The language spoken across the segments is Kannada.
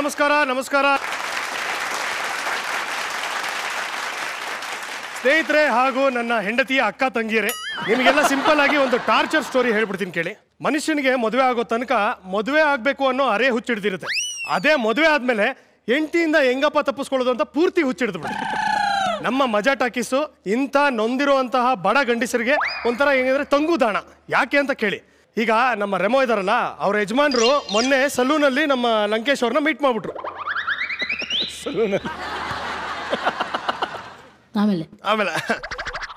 ನಮಸ್ಕಾರ ನಮಸ್ಕಾರ ಸ್ನೇಹಿತರೆ ಹಾಗೂ ನನ್ನ ಹೆಂಡತಿಯ ಅಕ್ಕ ತಂಗಿಯರೇ ನಿಮಗೆಲ್ಲ ಸಿಂಪಲ್ ಆಗಿ ಒಂದು ಟಾರ್ಚರ್ ಸ್ಟೋರಿ ಹೇಳ್ಬಿಡ್ತೀನಿ ಕೇಳಿ ಮನುಷ್ಯನಿಗೆ ಮದುವೆ ಆಗೋ ತನಕ ಮದುವೆ ಆಗಬೇಕು ಅನ್ನೋ ಅರೆ ಹುಚ್ಚಿಡ್ದಿರುತ್ತೆ ಅದೇ ಮದುವೆ ಆದ್ಮೇಲೆ ಎಂಟಿಯಿಂದ ಹೆಂಗಪ್ಪ ತಪ್ಪಿಸ್ಕೊಳ್ಳೋದು ಅಂತ ಪೂರ್ತಿ ಹುಚ್ಚಿಡ್ದ್ಬಿಡುತ್ತೆ ನಮ್ಮ ಮಜಾ ಟಾಕೀಸು ಇಂಥ ನೊಂದಿರುವಂತಹ ಬಡ ಗಂಡಸರಿಗೆ ಒಂಥರ ಹೆಂಗಂದ್ರೆ ತಂಗುದಾಣ ಯಾಕೆ ಅಂತ ಕೇಳಿ ಈಗ ನಮ್ಮ ರೆಮೋ ಇದಾರಲ್ಲ ಅವ್ರ ಯಜಮಾನ್ರು ಮೊನ್ನೆ ಸಲೂನಲ್ಲಿ ನಮ್ಮ ಲಂಕೇಶ್ ಅವ್ರನ್ನ ಮೀಟ್ ಮಾಡ್ಬಿಟ್ರು ಸಲೂನ್ ಆಮೇಲೆ ಆಮೇಲೆ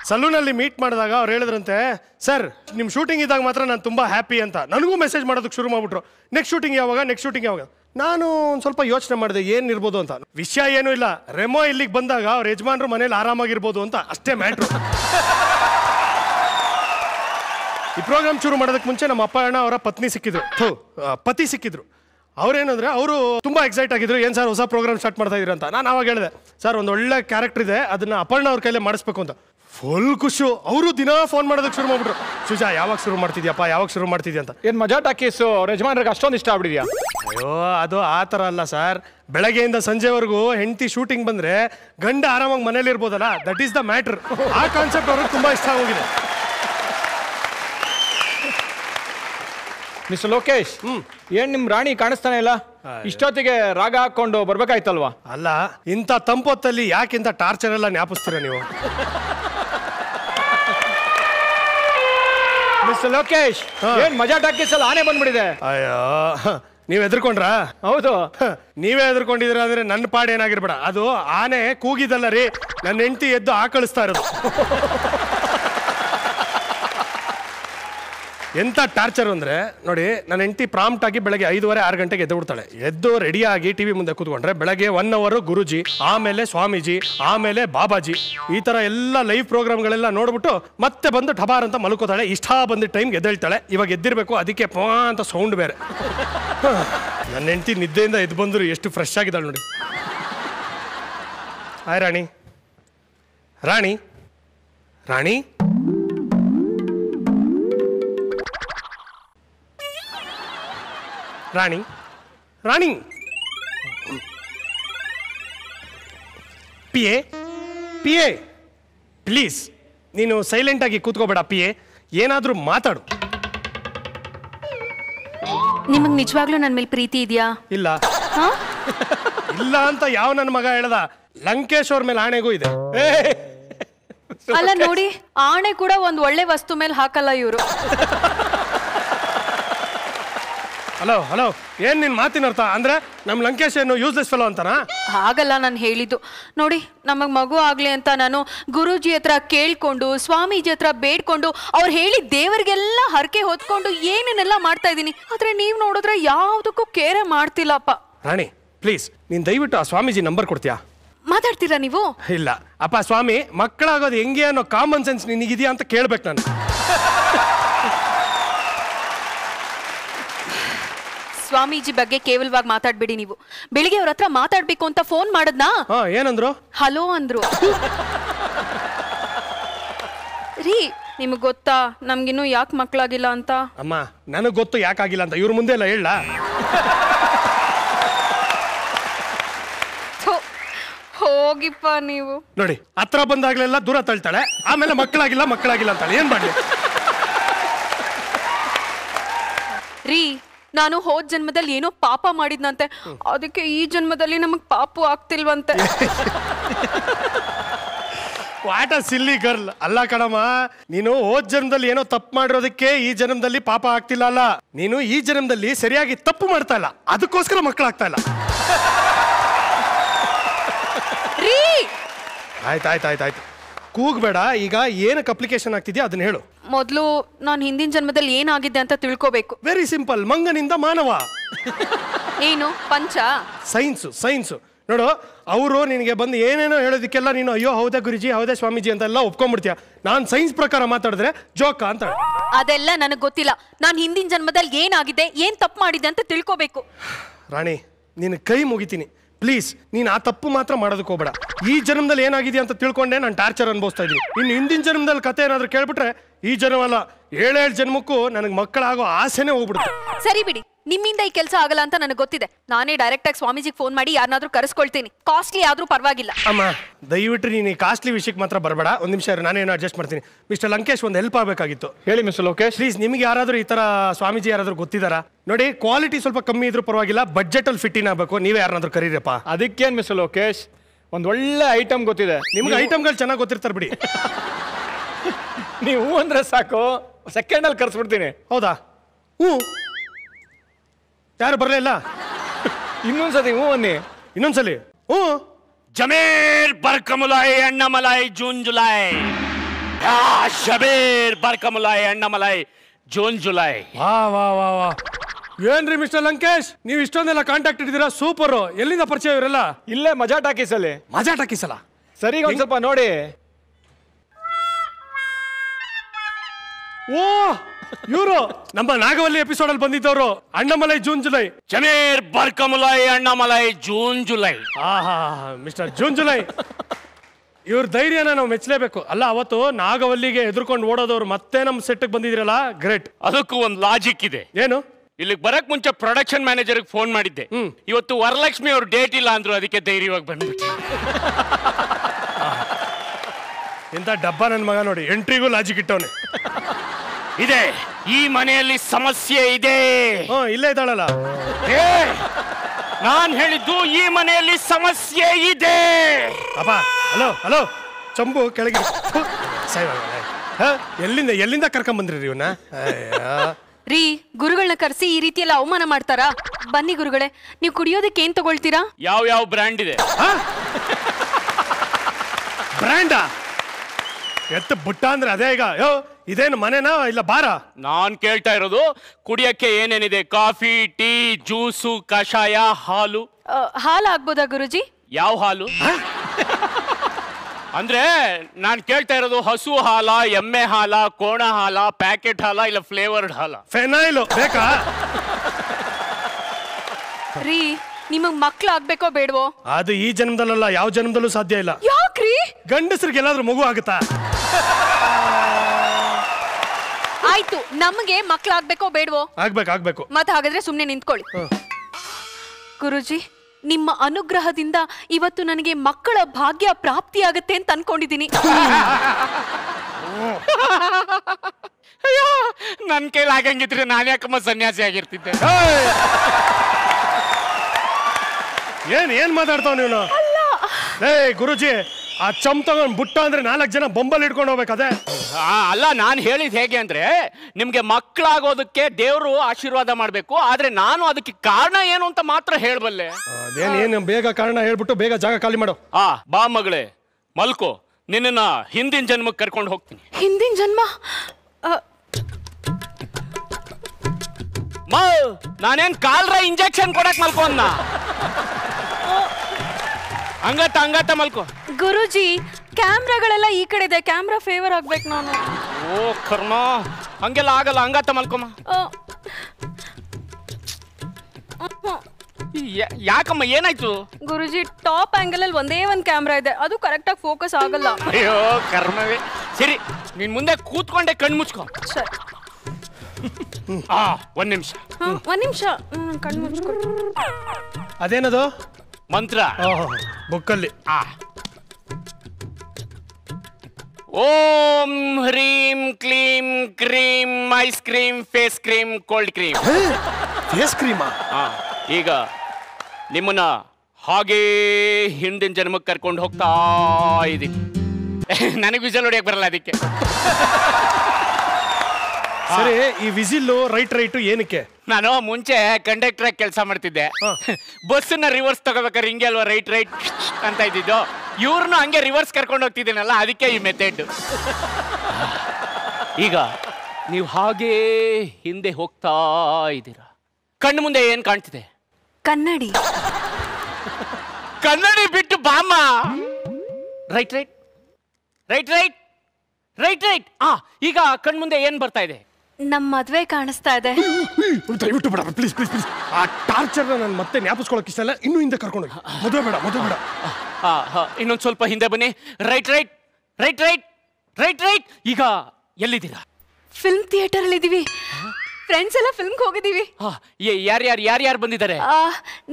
ಸಲೂನಲ್ಲಿ ಮೀಟ್ ಮಾಡಿದಾಗ ಅವ್ರು ಹೇಳಿದ್ರಂತೆ ಸರ್ ನಿಮ್ಮ ಶೂಟಿಂಗ್ ಇದ್ದಾಗ ಮಾತ್ರ ನಾನು ತುಂಬಾ ಹ್ಯಾಪಿ ಅಂತ ನನಗೂ ಮೆಸೇಜ್ ಮಾಡೋದಕ್ಕೆ ಶುರು ಮಾಡ್ಬಿಟ್ರು ನೆಕ್ಸ್ಟ್ ಶೂಟಿಂಗ್ ಯಾವಾಗ ನೆಕ್ಸ್ಟ್ ಶೂಟಿಂಗ್ ಯಾವಾಗ ನಾನು ಒಂದು ಸ್ವಲ್ಪ ಯೋಚನೆ ಮಾಡಿದೆ ಏನಿರ್ಬೋದು ಅಂತ ವಿಷಯ ಏನೂ ಇಲ್ಲ ರೆಮೋ ಇಲ್ಲಿಗೆ ಬಂದಾಗ ಅವ್ರ ಯಜಮಾನ್ರು ಮನೇಲಿ ಆರಾಮಾಗಿರ್ಬೋದು ಅಂತ ಅಷ್ಟೇ ಮ್ಯಾಟ್ರು ಈ ಪ್ರೋಗ್ರಾಮ್ ಶುರು ಮಾಡೋದಕ್ಕೆ ಮುಂಚೆ ನಮ್ಮ ಅಪ್ಪ ಅಣ್ಣ ಅವರ ಪತ್ನಿ ಸಿಕ್ಕಿದ್ರು ಪತಿ ಸಿಕ್ಕಿದ್ರು ಅವ್ರೇನಂದ್ರೆ ಅವರು ತುಂಬ ಎಕ್ಸೈಟ್ ಆಗಿದ್ರು ಏನು ಸರ್ ಹೊಸ ಪ್ರೋಗ್ರಾಮ್ ಸ್ಟಾರ್ಟ್ ಮಾಡ್ತಾ ಇದ್ರು ಅಂತ ನಾನು ಅವಾಗ ಹೇಳಿದೆ ಸರ್ ಒಂದು ಒಳ್ಳೆ ಕ್ಯಾರೆಕ್ಟರ್ ಇದೆ ಅದನ್ನ ಅಪರ್ಣ ಅವ್ರ ಕೈಲೇ ಮಾಡಿಸ್ಬೇಕು ಅಂತ ಫುಲ್ ಖುಷಿ ಅವರು ದಿನ ಫೋನ್ ಮಾಡೋದಕ್ಕೆ ಶುರು ಮಾಡ್ಬಿಟ್ರು ಸುಜಾ ಯಾವಾಗ ಶುರು ಮಾಡ್ತಿದ್ಯಪ್ಪ ಯಾವಾಗ ಶುರು ಮಾಡ್ತಿದ್ಯಾ ಅಂತ ಏನು ಮಜಾ ಟಾಕೀಸ್ ಯಜಮಾನ್ರಿಗೆ ಅಷ್ಟೊಂದು ಇಷ್ಟ ಆಗ್ಬಿಡಿದ್ಯಾ ಅಯ್ಯೋ ಅದು ಆ ಥರ ಅಲ್ಲ ಸರ್ ಬೆಳಗ್ಗೆಯಿಂದ ಸಂಜೆವರೆಗೂ ಹೆಂಡತಿ ಶೂಟಿಂಗ್ ಬಂದರೆ ಗಂಡ ಆರಾಮಾಗಿ ಮನೇಲಿ ಇರ್ಬೋದಲ್ಲ ದಟ್ ಈಸ್ ದ ಮ್ಯಾಟರ್ ಆ ಕಾನ್ಸೆಪ್ಟ್ ಅವ್ರಿಗೆ ತುಂಬ ಇಷ್ಟ ಆಗೋಗಿದೆ ಮಿಸ್ಟರ್ ಲೋಕೇಶ್ ಏನ್ ನಿಮ್ ರಾಣಿ ಕಾಣಿಸ್ತಾನೆ ಇಲ್ಲ ಇಷ್ಟೊತ್ತಿಗೆ ರಾಗ ಹಾಕೊಂಡು ಬರ್ಬೇಕಾಯ್ತಲ್ವಾ ಅಲ್ಲ ಇಂತ ತಂಪೊತ್ತಲ್ಲಿ ಯಾಕಿಂತ ಟಾರ್ಚರ್ ಎಲ್ಲ ಜ್ಞಾಪಿಸ್ತೀರ ನೀವು ಮಿಸ್ಟರ್ ಲೋಕೇಶ್ ಏನ್ ಮಜಾ ಟಾಕೀಸಲ್ಲಿ ಆನೆ ಬಂದ್ಬಿಡಿದೆ ಅಯ್ಯೋ ನೀವ್ ಎದ್ರಕೊಂಡ್ರಾ ಹೌದು ನೀವೇ ಎದ್ರಕೊಂಡಿದ್ರ ಅಂದ್ರೆ ನನ್ನ ಪಾಡ್ ಏನಾಗಿರ್ಬೇಡ ಅದು ಆನೆ ಕೂಗಿದಲ್ಲ ರೀ ನನ್ನ ಹೆಂಡತಿ ಎದ್ದು ಆಕಳಿಸ್ತಾ ಇರೋದು ಎಂಥ ಟಾರ್ಚರ್ ಅಂದರೆ ನೋಡಿ ನನ್ನ ಹೆಂಡತಿ ಪ್ರಾಂಪ್ಟ್ ಆಗಿ ಬೆಳಗ್ಗೆ ಐದುವರೆ ಆರು ಗಂಟೆಗೆ ಎದ್ದು ಬಿಡ್ತಾಳೆ ಎದ್ದು ರೆಡಿಯಾಗಿ ಟಿ ವಿ ಮುಂದೆ ಕೂತ್ಕೊಂಡ್ರೆ ಬೆಳಗ್ಗೆ ಒನ್ ಅವರು ಗುರುಜಿ ಆಮೇಲೆ ಸ್ವಾಮೀಜಿ ಆಮೇಲೆ ಬಾಬಾಜಿ ಈ ಥರ ಎಲ್ಲ ಲೈವ್ ಪ್ರೋಗ್ರಾಮ್ಗಳೆಲ್ಲ ನೋಡ್ಬಿಟ್ಟು ಮತ್ತೆ ಬಂದು ಠಬಾರ್ ಅಂತ ಮಲ್ಕೋತಾಳೆ ಇಷ್ಟ ಬಂದ ಟೈಮ್ಗೆ ಎದ್ದೇಳ್ತಾಳೆ ಇವಾಗ ಎದ್ದಿರಬೇಕು ಅದಕ್ಕೆ ಪಾ ಅಂತ ಸೌಂಡ್ ಬೇರೆ ನನ್ನ ಹೆಂಡತಿ ನಿದ್ದೆಯಿಂದ ಎದ್ದು ಬಂದರು ಎಷ್ಟು ಫ್ರೆಶ್ ಆಗಿದ್ದಾಳೆ ನೋಡಿ ಹಾಯ್ ರಾಣಿ ರಾಣಿ ರಾಣಿ ರಾಣಿ ರಾಣಿ P A P A please ನೀನು ಆಗಿ ಕೂತ್ಕೋಬೇಡ ಪಿ ಎ ಏನಾದರೂ ಮಾತಾಡು ನಿಮಗೆ ನಿಜವಾಗ್ಲೂ ನನ್ನ ಮೇಲೆ ಪ್ರೀತಿ ಇದೆಯಾ ಇಲ್ಲ ಇಲ್ಲ ಅಂತ ಯಾವ ನನ್ನ ಮಗ ಹೇಳ್ದ ಲಂಕೇಶ್ ಅವ್ರ ಮೇಲೆ ಆಣೆಗೂ ಇದೆ ಅಲ್ಲ ನೋಡಿ ಆಣೆ ಕೂಡ ಒಂದ್ ಒಳ್ಳೆ ವಸ್ತು ಮೇಲೆ ಹಾಕಲ್ಲ ಇವರು ಹಲೋ ಹಲೋ ಏನ್ ನಿನ್ ಮಾತಿನ ಅರ್ಥ ಅಂದ್ರೆ ನಮ್ ಲಂಕೇಶ್ ಏನು ಯೂಸ್ಲೆಸ್ ಫೆಲೋ ಅಂತಾನ ಆಗಲ್ಲ ನಾನು ಹೇಳಿದ್ದು ನೋಡಿ ನಮಗೆ ಮಗು ಆಗಲಿ ಅಂತ ನಾನು ಗುರುಜಿ ಹತ್ರ ಕೇಳ್ಕೊಂಡು ಸ್ವಾಮೀಜಿ ಹತ್ರ ಬೇಡ್ಕೊಂಡು ಅವ್ರು ಹೇಳಿ ದೇವರಿಗೆಲ್ಲ ಹರಕೆ ಹೊತ್ಕೊಂಡು ಏನೇನೆಲ್ಲ ಮಾಡ್ತಾ ಇದೀನಿ ಆದರೆ ನೀವು ನೋಡಿದ್ರೆ ಯಾವುದಕ್ಕೂ ಕೇರೆ ಮಾಡ್ತಿಲ್ಲಪ್ಪ ರಾಣಿ ಪ್ಲೀಸ್ ನೀನ್ ದಯವಿಟ್ಟು ಆ ಸ್ವಾಮೀಜಿ ನಂಬರ್ ಕೊಡ್ತೀಯಾ ಮಾತಾಡ್ತೀರಾ ನೀವು ಇಲ್ಲ ಅಪ್ಪ ಸ್ವಾಮಿ ಮಕ್ಕಳಾಗೋದು ಹೆಂಗೆ ಅನ್ನೋ ಕಾಮನ್ ಸೆನ್ಸ್ ನಿನಗಿದೆಯಾ ಅಂತ ಕೇಳ್ಬೇಕು ನಾನು ಸ್ವಾಮೀಜಿ ಬಗ್ಗೆ ಕೇವಲವಾಗಿ ಮಾತಾಡ್ಬೇಡಿ ನೀವು ಬೆಳಿಗ್ಗೆ ಅವ್ರ ಹತ್ರ ಮಾತಾಡ್ಬೇಕು ಅಂತ ಫೋನ್ ಮಾಡದ್ನಾ ಹಾ ಏನಂದ್ರು ಹಲೋ ಅಂದ್ರು ರೀ ನಿಮಗ್ ಗೊತ್ತಾ ನಮ್ಗಿನ್ನೂ ಯಾಕೆ ಮಕ್ಕಳಾಗಿಲ್ಲ ಅಂತ ಅಮ್ಮ ನನಗೆ ಗೊತ್ತು ಯಾಕಾಗಿಲ್ಲ ಅಂತ ಇವ್ರ ಮುಂದೆ ಎಲ್ಲ ಹೇಳ ಹೋಗಿಪ್ಪ ನೀವು ನೋಡಿ ಹತ್ರ ಬಂದಾಗ್ಲೆಲ್ಲ ದೂರ ತಳ್ತಾಳೆ ಆಮೇಲೆ ಮಕ್ಕಳಾಗಿಲ್ಲ ಮಕ್ಕಳಾಗಿಲ್ಲ ಅಂತಾಳೆ ಏನ್ ಮಾಡ್ಲಿ ರೀ ನಾನು ಹೋದ ಜನ್ಮದಲ್ಲಿ ಏನೋ ಪಾಪ ಮಾಡಿದ್ನಂತೆ ಅದಕ್ಕೆ ಈ ಜನ್ಮದಲ್ಲಿ ನಮಗ್ ಪಾಪ ಆಗ್ತಿಲ್ವಂತೆ ವಾಟ್ ಸಿಲ್ಲಿ ಗರ್ಲ್ ಅಲ್ಲ ಕಣಮ್ಮ ನೀನು ಹೋದ್ ಜನ್ಮದಲ್ಲಿ ಏನೋ ತಪ್ಪು ಮಾಡಿರೋದಕ್ಕೆ ಈ ಜನ್ಮದಲ್ಲಿ ಪಾಪ ಆಗ್ತಿಲ್ಲ ಅಲ್ಲ ನೀನು ಈ ಜನ್ಮದಲ್ಲಿ ಸರಿಯಾಗಿ ತಪ್ಪು ಮಾಡ್ತಾ ಇಲ್ಲ ಅದಕ್ಕೋಸ್ಕರ ಮಕ್ಕಳಾಗ್ತಾ ಇಲ್ಲ ಆಯ್ತಾಯ್ತಾಯ್ತಾಯ್ತು ಕೂಗಬೇಡ ಈಗ ಏನಕ್ಕೆ ಅಪ್ಲಿಕೇಶನ್ ಆಗ್ತಿದ್ಯಾ ಅದನ್ನ ಹೇಳು ಮೊದಲು ನಾನು ಹಿಂದಿನ ಜನ್ಮದಲ್ಲಿ ಏನಾಗಿದೆ ಅಂತ ತಿಳ್ಕೋಬೇಕು ವೆರಿ ಸಿಂಪಲ್ ಮಂಗನಿಂದ ಮಾನವ ಏನು ಪಂಚ ಸೈನ್ಸು ಸೈನ್ಸು ನೋಡು ಅವರು ನಿನಗೆ ಬಂದು ಏನೇನೋ ಹೇಳೋದಕ್ಕೆಲ್ಲ ನೀನು ಅಯ್ಯೋ ಹೌದಾ ಗುರುಜಿ ಹೌದಾ ಸ್ವಾಮೀಜಿ ಅಂತೆಲ್ಲ ಒಪ್ಕೊಂಡ್ಬಿಡ್ತೀಯ ನಾನು ಸೈನ್ಸ್ ಪ್ರಕಾರ ಮಾತಾಡಿದ್ರೆ ಜೋಕ ಅಂತ ಅದೆಲ್ಲ ನನಗೆ ಗೊತ್ತಿಲ್ಲ ನಾನು ಹಿಂದಿನ ಜನ್ಮದಲ್ಲಿ ಏನಾಗಿದೆ ಏನು ತಪ್ಪು ಮಾಡಿದೆ ಅಂತ ತಿಳ್ಕೋಬೇಕು ರಾಣಿ ನಿನ್ನ ಕೈ ಮುಗಿತೀನಿ ಪ್ಲೀಸ್ ನೀನು ಆ ತಪ್ಪು ಮಾತ್ರ ಮಾಡೋದಕ್ಕೆ ಹೋಗಬೇಡ ಈ ಜನ್ಮದಲ್ಲಿ ಏನಾಗಿದೆ ಅಂತ ತಿಳ್ಕೊಂಡೆ ನಾನು ಟಾರ್ಚರ್ ಅನುಭವಿಸ್ತಾ ಇದ್ದೀನಿ ಇನ್ನು ಹಿಂದಿನ ಜನ್ಮದಲ್ಲಿ ಕತೆ ಏನಾದರೂ ಕೇಳ್ಬಿಟ್ರೆ ಈ ಜನ್ಮಲ್ಲ ಏಳೇಳು ಜನ್ಮಕ್ಕೂ ನನಗೆ ಮಕ್ಕಳಾಗೋ ಆಸೆನೇ ಹೋಗ್ಬಿಡುತ್ತೆ ಸರಿ ಬಿಡಿ ನಿಮ್ಮಿಂದ ಈ ಕೆಲಸ ಆಗಲ್ಲ ಅಂತ ನನಗೆ ಗೊತ್ತಿದೆ ನಾನೇ ಡೈರೆಕ್ಟ್ ಆಗಿ ಸ್ವಾಮೀಜಿಗೆ ಫೋನ್ ಮಾಡಿ ಯಾರನ್ನಾದ್ರೂ ಕರೆಸ್ಕೊಳ್ತೀನಿ ಕಾಸ್ಟ್ಲಿ ಆದ್ರೂ ಪರವಾಗಿಲ್ಲ ಅಮ್ಮ ದಯವಿಟ್ಟು ನೀನು ಕಾಸ್ಟ್ಲಿ ವಿಷಯಕ್ಕೆ ಮಾತ್ರ ಬರಬೇಡ ಒಂದು ನಿಮಿಷ ನಾನೇನು ಅಡ್ಜಸ್ಟ್ ಮಾಡ್ತೀನಿ ಮಿಸ್ಟರ್ ಲಂಕೇಶ್ ಒಂದು ಹೆಲ್ಪ್ ಆಗಬೇಕಾಗಿತ್ತು ಹೇಳಿ ಮಿಸ್ಟರ್ ಲೋಕೇಶ್ ಪ್ಲೀಸ್ ನಿಮ್ಗೆ ಯಾರಾದರೂ ಈ ಥರ ಸ್ವಾಮೀಜಿ ಯಾರಾದರೂ ಗೊತ್ತಿದ್ದಾರಾ ನೋಡಿ ಕ್ವಾಲಿಟಿ ಸ್ವಲ್ಪ ಕಮ್ಮಿ ಇದ್ರೂ ಪರವಾಗಿಲ್ಲ ಬಜೆಟ್ ಅಲ್ಲಿ ಫಿಟ್ಟಿನ ಆಗಬೇಕು ನೀವೇ ಯಾರನ್ನಾದ್ರೂ ಕರೀರಪ್ಪ ಅದಕ್ಕೇನು ಮಿಸ್ಟರ್ ಲೋಕೇಶ್ ಒಂದು ಒಳ್ಳೆ ಐಟಮ್ ಗೊತ್ತಿದೆ ನಿಮ್ಗೆ ಐಟಮ್ಗಳು ಚೆನ್ನಾಗಿ ಗೊತ್ತಿರ್ತಾರೆ ಬಿಡಿ ನೀವು ಅಂದ್ರೆ ಸಾಕು ಸೆಕೆಂಡಲ್ಲಿ ಕರೆಸ್ಬಿಡ್ತೀನಿ ಹೌದಾ ಹ್ಞೂ ಯಾರು ಬರಲಿಲ್ಲ ಇನ್ನೊಂದ್ಸತಿ ಹ್ಞೂ ಅನ್ನಿ ಇನ್ನೊಂದ್ಸಲ ಹ್ಞೂ ಜಮೇರ್ ಬರ್ಕಮುಲಾಯಿ ಅಣ್ಣಮಲಾಯಿ ಜೂನ್ ಜುಲೈ ಶಬೀರ್ ಬರ್ಕಮುಲಾಯಿ ಅಣ್ಣಮಲಾಯಿ ಜೂನ್ ಜುಲೈ ವಾ ವಾ ವಾ ವಾ ಏನ್ರಿ ಮಿಸ್ಟರ್ ಲಂಕೇಶ್ ನೀವು ಇಷ್ಟೊಂದೆಲ್ಲ ಕಾಂಟ್ಯಾಕ್ಟ್ ಇಟ್ಟಿದ್ದೀರಾ ಸೂಪರ್ ಎಲ್ಲಿಂದ ಪರಿಚಯ ಇವರೆಲ್ಲ ಇಲ್ಲೇ ಮಜಾ ಟಾಕೀಸಲ್ಲಿ ಮಜಾ ಟಾಕೀಸಲ್ಲ ಸರಿ ಒಂದ್ ಸ್ವಲ್ಪ ನೋಡಿ ಓ ಇವರು ನಮ್ಮ ನಾಗವಲ್ಲಿ ಎಪಿಸೋಡ್ ಅಲ್ಲಿ ಬಂದಿದ್ದವರು ಅಣ್ಣಮಲೈ ಜೂನ್ ಜುಲೈ ಚಮೇರ್ ಬರ್ಕಮಲೈ ಅಣ್ಣಮಲೈ ಜೂನ್ ಜುಲೈ ಆಹಾ ಮಿಸ್ಟರ್ ಜೂನ್ ಜುಲೈ ಇವ್ರ ಧೈರ್ಯನ ನಾವು ಮೆಚ್ಚಲೇಬೇಕು ಅಲ್ಲ ಅವತ್ತು ನಾಗವಲ್ಲಿಗೆ ಎದುರ್ಕೊಂಡು ಓಡೋದವ್ರು ಮತ್ತೆ ನಮ್ಮ ಸೆಟ್ಗೆ ಬಂದಿದ್ರಲ್ಲ ಗ್ರೇಟ್ ಅದಕ್ಕೂ ಒಂದು ಲಾಜಿಕ್ ಇದೆ ಏನು ಇಲ್ಲಿಗೆ ಬರಕ್ ಮುಂಚೆ ಪ್ರೊಡಕ್ಷನ್ ಮ್ಯಾನೇಜರ್ ಫೋನ್ ಮಾಡಿದ್ದೆ ಇವತ್ತು ವರಲಕ್ಷ್ಮಿ ಅವ್ರ ಡೇಟ್ ಇಲ್ಲ ಅಂದ್ರು ಅದಕ್ಕೆ ಧೈರ್ಯವಾಗಿ ಬಂದ್ಬಿಟ್ಟು ಇಂಥ ಡಬ್ಬ ನನ್ನ ಮಗ ನೋಡಿ ಎಂಟ್ರಿಗೂ ಲಾಜಿಕ್ ಇಟ್ಟವನೇ ಇದೆ ಈ ಮನೆಯಲ್ಲಿ ಸಮಸ್ಯೆ ಇದೆ ಹ್ಮ್ ಇಲ್ಲೇ ಇದ್ದಾಳಲ್ಲ ಏ, ನಾನ್ ಹೇಳಿದ್ದು ಈ ಮನೆಯಲ್ಲಿ ಸಮಸ್ಯೆ ಇದೆ ಅಪ್ಪ ಹಲೋ ಹಲೋ ಚಂಬು ಕೆಳಗೆ ಎಲ್ಲಿಂದ ಎಲ್ಲಿಂದ ಕರ್ಕೊಂಡ್ ಬಂದ್ರಿ ಇವನ್ನ ರೀ ಗುರುಗಳನ್ನ ಕರೆಸಿ ಈ ರೀತಿಯೆಲ್ಲ ಅವಮಾನ ಮಾಡ್ತಾರಾ ಬನ್ನಿ ಗುರುಗಳೇ ನೀವು ಕುಡಿಯೋದಕ್ಕೆ ಏನ್ ತಗೊಳ್ತೀರಾ ಯಾವ ಯಾವ ಬ್ರ್ಯಾಂಡ್ ಇದೆ ಬ್ರಾಂಡ ಎತ್ತ ಬುಟ್ಟ ಅಂದ್ರೆ ಅದೇ ಈಗ ಯೋ ಇದೇನು ಮನೆನಾ ಇಲ್ಲ ಬಾರ ನಾನ್ ಕೇಳ್ತಾ ಇರೋದು ಕುಡಿಯಕ್ಕೆ ಏನೇನಿದೆ ಕಾಫಿ ಟೀ ಜ್ಯೂಸು ಕಷಾಯ ಹಾಲು ಹಾಲು ಆಗ್ಬೋದಾ ಗುರುಜಿ ಯಾವ ಹಾಲು ಅಂದ್ರೆ ನಾನ್ ಕೇಳ್ತಾ ಇರೋದು ಹಸು ಹಾಲ ಎಮ್ಮೆ ಹಾಲ ಕೋಣ ಹಾಲ ಪ್ಯಾಕೆಟ್ ಹಾಲ ಇಲ್ಲ ಫ್ಲೇವರ್ಡ್ ಹಾಲ ಫೆನೈಲು ಬೇಕಾ ರೀ ನಿಮಗ್ ಮಕ್ಳು ಆಗ್ಬೇಕೋ ಬೇಡವೋ ಅದು ಈ ಜನ್ಮದಲ್ಲ ಯಾವ ಜನ್ಮದಲ್ಲೂ ಸಾಧ್ಯ ಇಲ್ಲ ಯಾಕ್ರಿ ಗಂಡಸರಿಗೆ ಎಲ್ಲಾದ್ರೂ ಮಗು ಆಗುತ್ತಾ ಆಯ್ತು ನಮ್ಗೆ ಮಕ್ಳಾಗ್ಬೇಕೋ ಬೇಡವೋ ಆಗ್ಬೇಕು ಆಗ್ಬೇಕು ಮತ್ತೆ ಹಾಗಾದ್ರೆ ಸುಮ್ನೆ ನಿಂತ್ಕೊಳ್ಳಿ ಗುರುಜಿ ನಿಮ್ಮ ಅನುಗ್ರಹದಿಂದ ಇವತ್ತು ನನಗೆ ಮಕ್ಕಳ ಭಾಗ್ಯ ಪ್ರಾಪ್ತಿಯಾಗತ್ತೆ ಅಂತ ಅನ್ಕೊಂಡಿದ್ದೀನಿ ಅಯ್ಯೋ ನನ್ನ ಕೈಲಿ ಆಗಂಗಿದ್ರೆ ನಾನು ಯಾಕಮ್ಮ ಸನ್ಯಾಸಿ ಆಗಿರ್ತಿದ್ದೆ ಏನ್ ಏನ್ ಮಾತಾಡ್ತಾವ ನೀನು ಏ ಗುರುಜಿ ಆ ಚಮ್ ತಗೊಂಡ್ ಬುಟ್ಟ ಅಂದ್ರೆ ನಾಲ್ಕು ಜನ ಬೊಂಬಲ್ ಹಿಡ್ಕೊಂಡು ಹೋಗ್ಬೇಕದೆ ಅಲ್ಲ ನಾನು ಹೇಳಿದ್ ಹೇಗೆ ಅಂದ್ರೆ ನಿಮ್ಗೆ ಮಕ್ಕಳಾಗೋದಕ್ಕೆ ದೇವರು ಆಶೀರ್ವಾದ ಮಾಡ್ಬೇಕು ಆದ್ರೆ ನಾನು ಅದಕ್ಕೆ ಕಾರಣ ಏನು ಅಂತ ಮಾತ್ರ ಹೇಳಬಲ್ಲೆ ಏನೇನು ಬೇಗ ಕಾರಣ ಹೇಳ್ಬಿಟ್ಟು ಬೇಗ ಜಾಗ ಖಾಲಿ ಮಾಡೋ ಆ ಬಾ ಮಗಳೇ ಮಲ್ಕೋ ನಿನ್ನ ಹಿಂದಿನ ಜನ್ಮಕ್ಕೆ ಕರ್ಕೊಂಡು ಹೋಗ್ತೀನಿ ಹಿಂದಿನ ಜನ್ಮ ಮ ನಾನೇನ್ ಕಾಲ್ರ ಇಂಜೆಕ್ಷನ್ ಕೊಡಕ್ ಮಲ್ಕೋ ಅನ್ನ ಹಂಗತ್ತ ಹಂಗತ್ತ ಮಲ್ಕೋ ಗುರುಜಿ ಕ್ಯಾಮ್ರಾಗಳೆಲ್ಲ ಈ ಕಡೆ ಇದೆ ಕ್ಯಾಮ್ರಾ ಫೇವರ್ ಆಗ್ಬೇಕು ನಾನು ಓ ಕರ್ಮ ಹಂಗೆಲ್ಲ ಆಗಲ್ಲ ಹಂಗಾಟ ಮಲ್ಕೊಮ್ಮ ಯಾಕಮ್ಮ ಏನಾಯ್ತು ಗುರುಜಿ ಟಾಪ್ ಆಂಗಲ್ ಅಲ್ಲಿ ಒಂದೇ ಒಂದು ಕ್ಯಾಮ್ರಾ ಇದೆ ಅದು ಕರೆಕ್ಟ್ ಆಗಿ ಫೋಕಸ್ ಆಗಲ್ಲ ಅಯ್ಯೋ ಕರ್ಮವೇ ಸರಿ ನಿನ್ನ ಮುಂದೆ ಕೂತ್ಕೊಂಡೆ ಕಣ್ ಮುಚ್ಕೊ ಸರಿ ಆ ಒಂದ್ ನಿಮಿಷ ಒಂದ್ ನಿಮಿಷ ಕಣ್ ಮುಚ್ಕೊ ಅದೇನದು ಮಂತ್ರ ಬುಕ್ಕಲ್ಲಿ ಆ ఓం హ్రీం క్లీం క్రీం ice cream face cream cold cream face ಕ್ರೀಮಾ ಈಗ ನಿಮ್ಮನ್ನ ಹಾಗೇ ಹಿಂದಿನ ಜನ್ಮಕ್ಕೆ ಕರ್ಕೊಂಡು ಹೋಗ್ತಾ ಇದ್ದೀನಿ ನನಗೆ ವಿಜಲ್ ಹೊಡಿಯಕ್ಕೆ ಬರಲ್ಲ ಅದಕ್ಕೆ ಸರಿ ಈ ವಿಜಿಲ್ಲು ರೈಟ್ ರೈಟು ಏನಕ್ಕೆ ನಾನು ಮುಂಚೆ ಕಂಡಕ್ಟರ್ ಕೆಲಸ ಮಾಡ್ತಿದ್ದೆ ಬಸ್ಸನ್ನ ರಿವರ್ಸ್ ತಗೋಬೇಕಾರೆ ಹಿಂಗೆ ಅಲ್ವಾ ರೈಟ್ ರೈಟ್ ಅಂತ ಇದ್ದಿದ್ದು ಇವ್ರನ್ನ ಹಂಗೆ ರಿವರ್ಸ್ ಕರ್ಕೊಂಡು ಹೋಗ್ತಿದ್ದೀನಲ್ಲ ಅದಕ್ಕೆ ಈ ಮೆಥಡ್ ಈಗ ನೀವು ಹಾಗೇ ಹಿಂದೆ ಹೋಗ್ತಾ ಇದ್ದೀರಾ ಕಣ್ಣು ಮುಂದೆ ಏನ್ ಕಾಣ್ತಿದೆ ಕನ್ನಡಿ ಕನ್ನಡಿ ಬಿಟ್ಟು ಬಾಮ right right right right right right ಆ ಈಗ ಕಣ್ಮುಂದೆ ಏನ್ ಬರ್ತಾ ಇದೆ ನಮ್ಮ ಮದ್ವೆ ಕಾಣಿಸ್ತಾ ಇದೆ ದಯವಿಟ್ಟು ಬೇಡ ಪ್ಲೀಸ್ ಪ್ಲೀಸ್ ಪ್ಲೀಸ್ ಆ ಟಾರ್ಚರ್ ನಾನು ಮತ್ತೆ ಜ್ಞಾಪಿಸ್ಕೊಳಕ್ಕೆ ಇಷ್ಟ ಇಲ್ಲ ಇನ್ನೂ ಹಿಂದೆ ಕರ್ಕೊಂಡು ಹೋಗಿ ಮದುವೆ ಬೇಡ ಮದುವೆ ಬೇಡ ಇನ್ನೊಂದು ಸ್ವಲ್ಪ ಹಿಂದೆ ಬನ್ನಿ right right right right right right ಈಗ ಎಲ್ಲಿದ್ದೀರಾ ಫಿಲ್ಮ್ ಥಿಯೇಟರ್ ಅಲ್ಲಿ ಇದೀವಿ ಫ್ರೆಂಡ್ಸ್ ಎಲ್ಲ ಫಿಲ್ಮ್ಗೆ ಹೋಗಿದ್ದೀವಿ ಯಾರು ಯಾರು ಯಾರು ಯಾರು ಬಂದಿದ್ದಾರೆ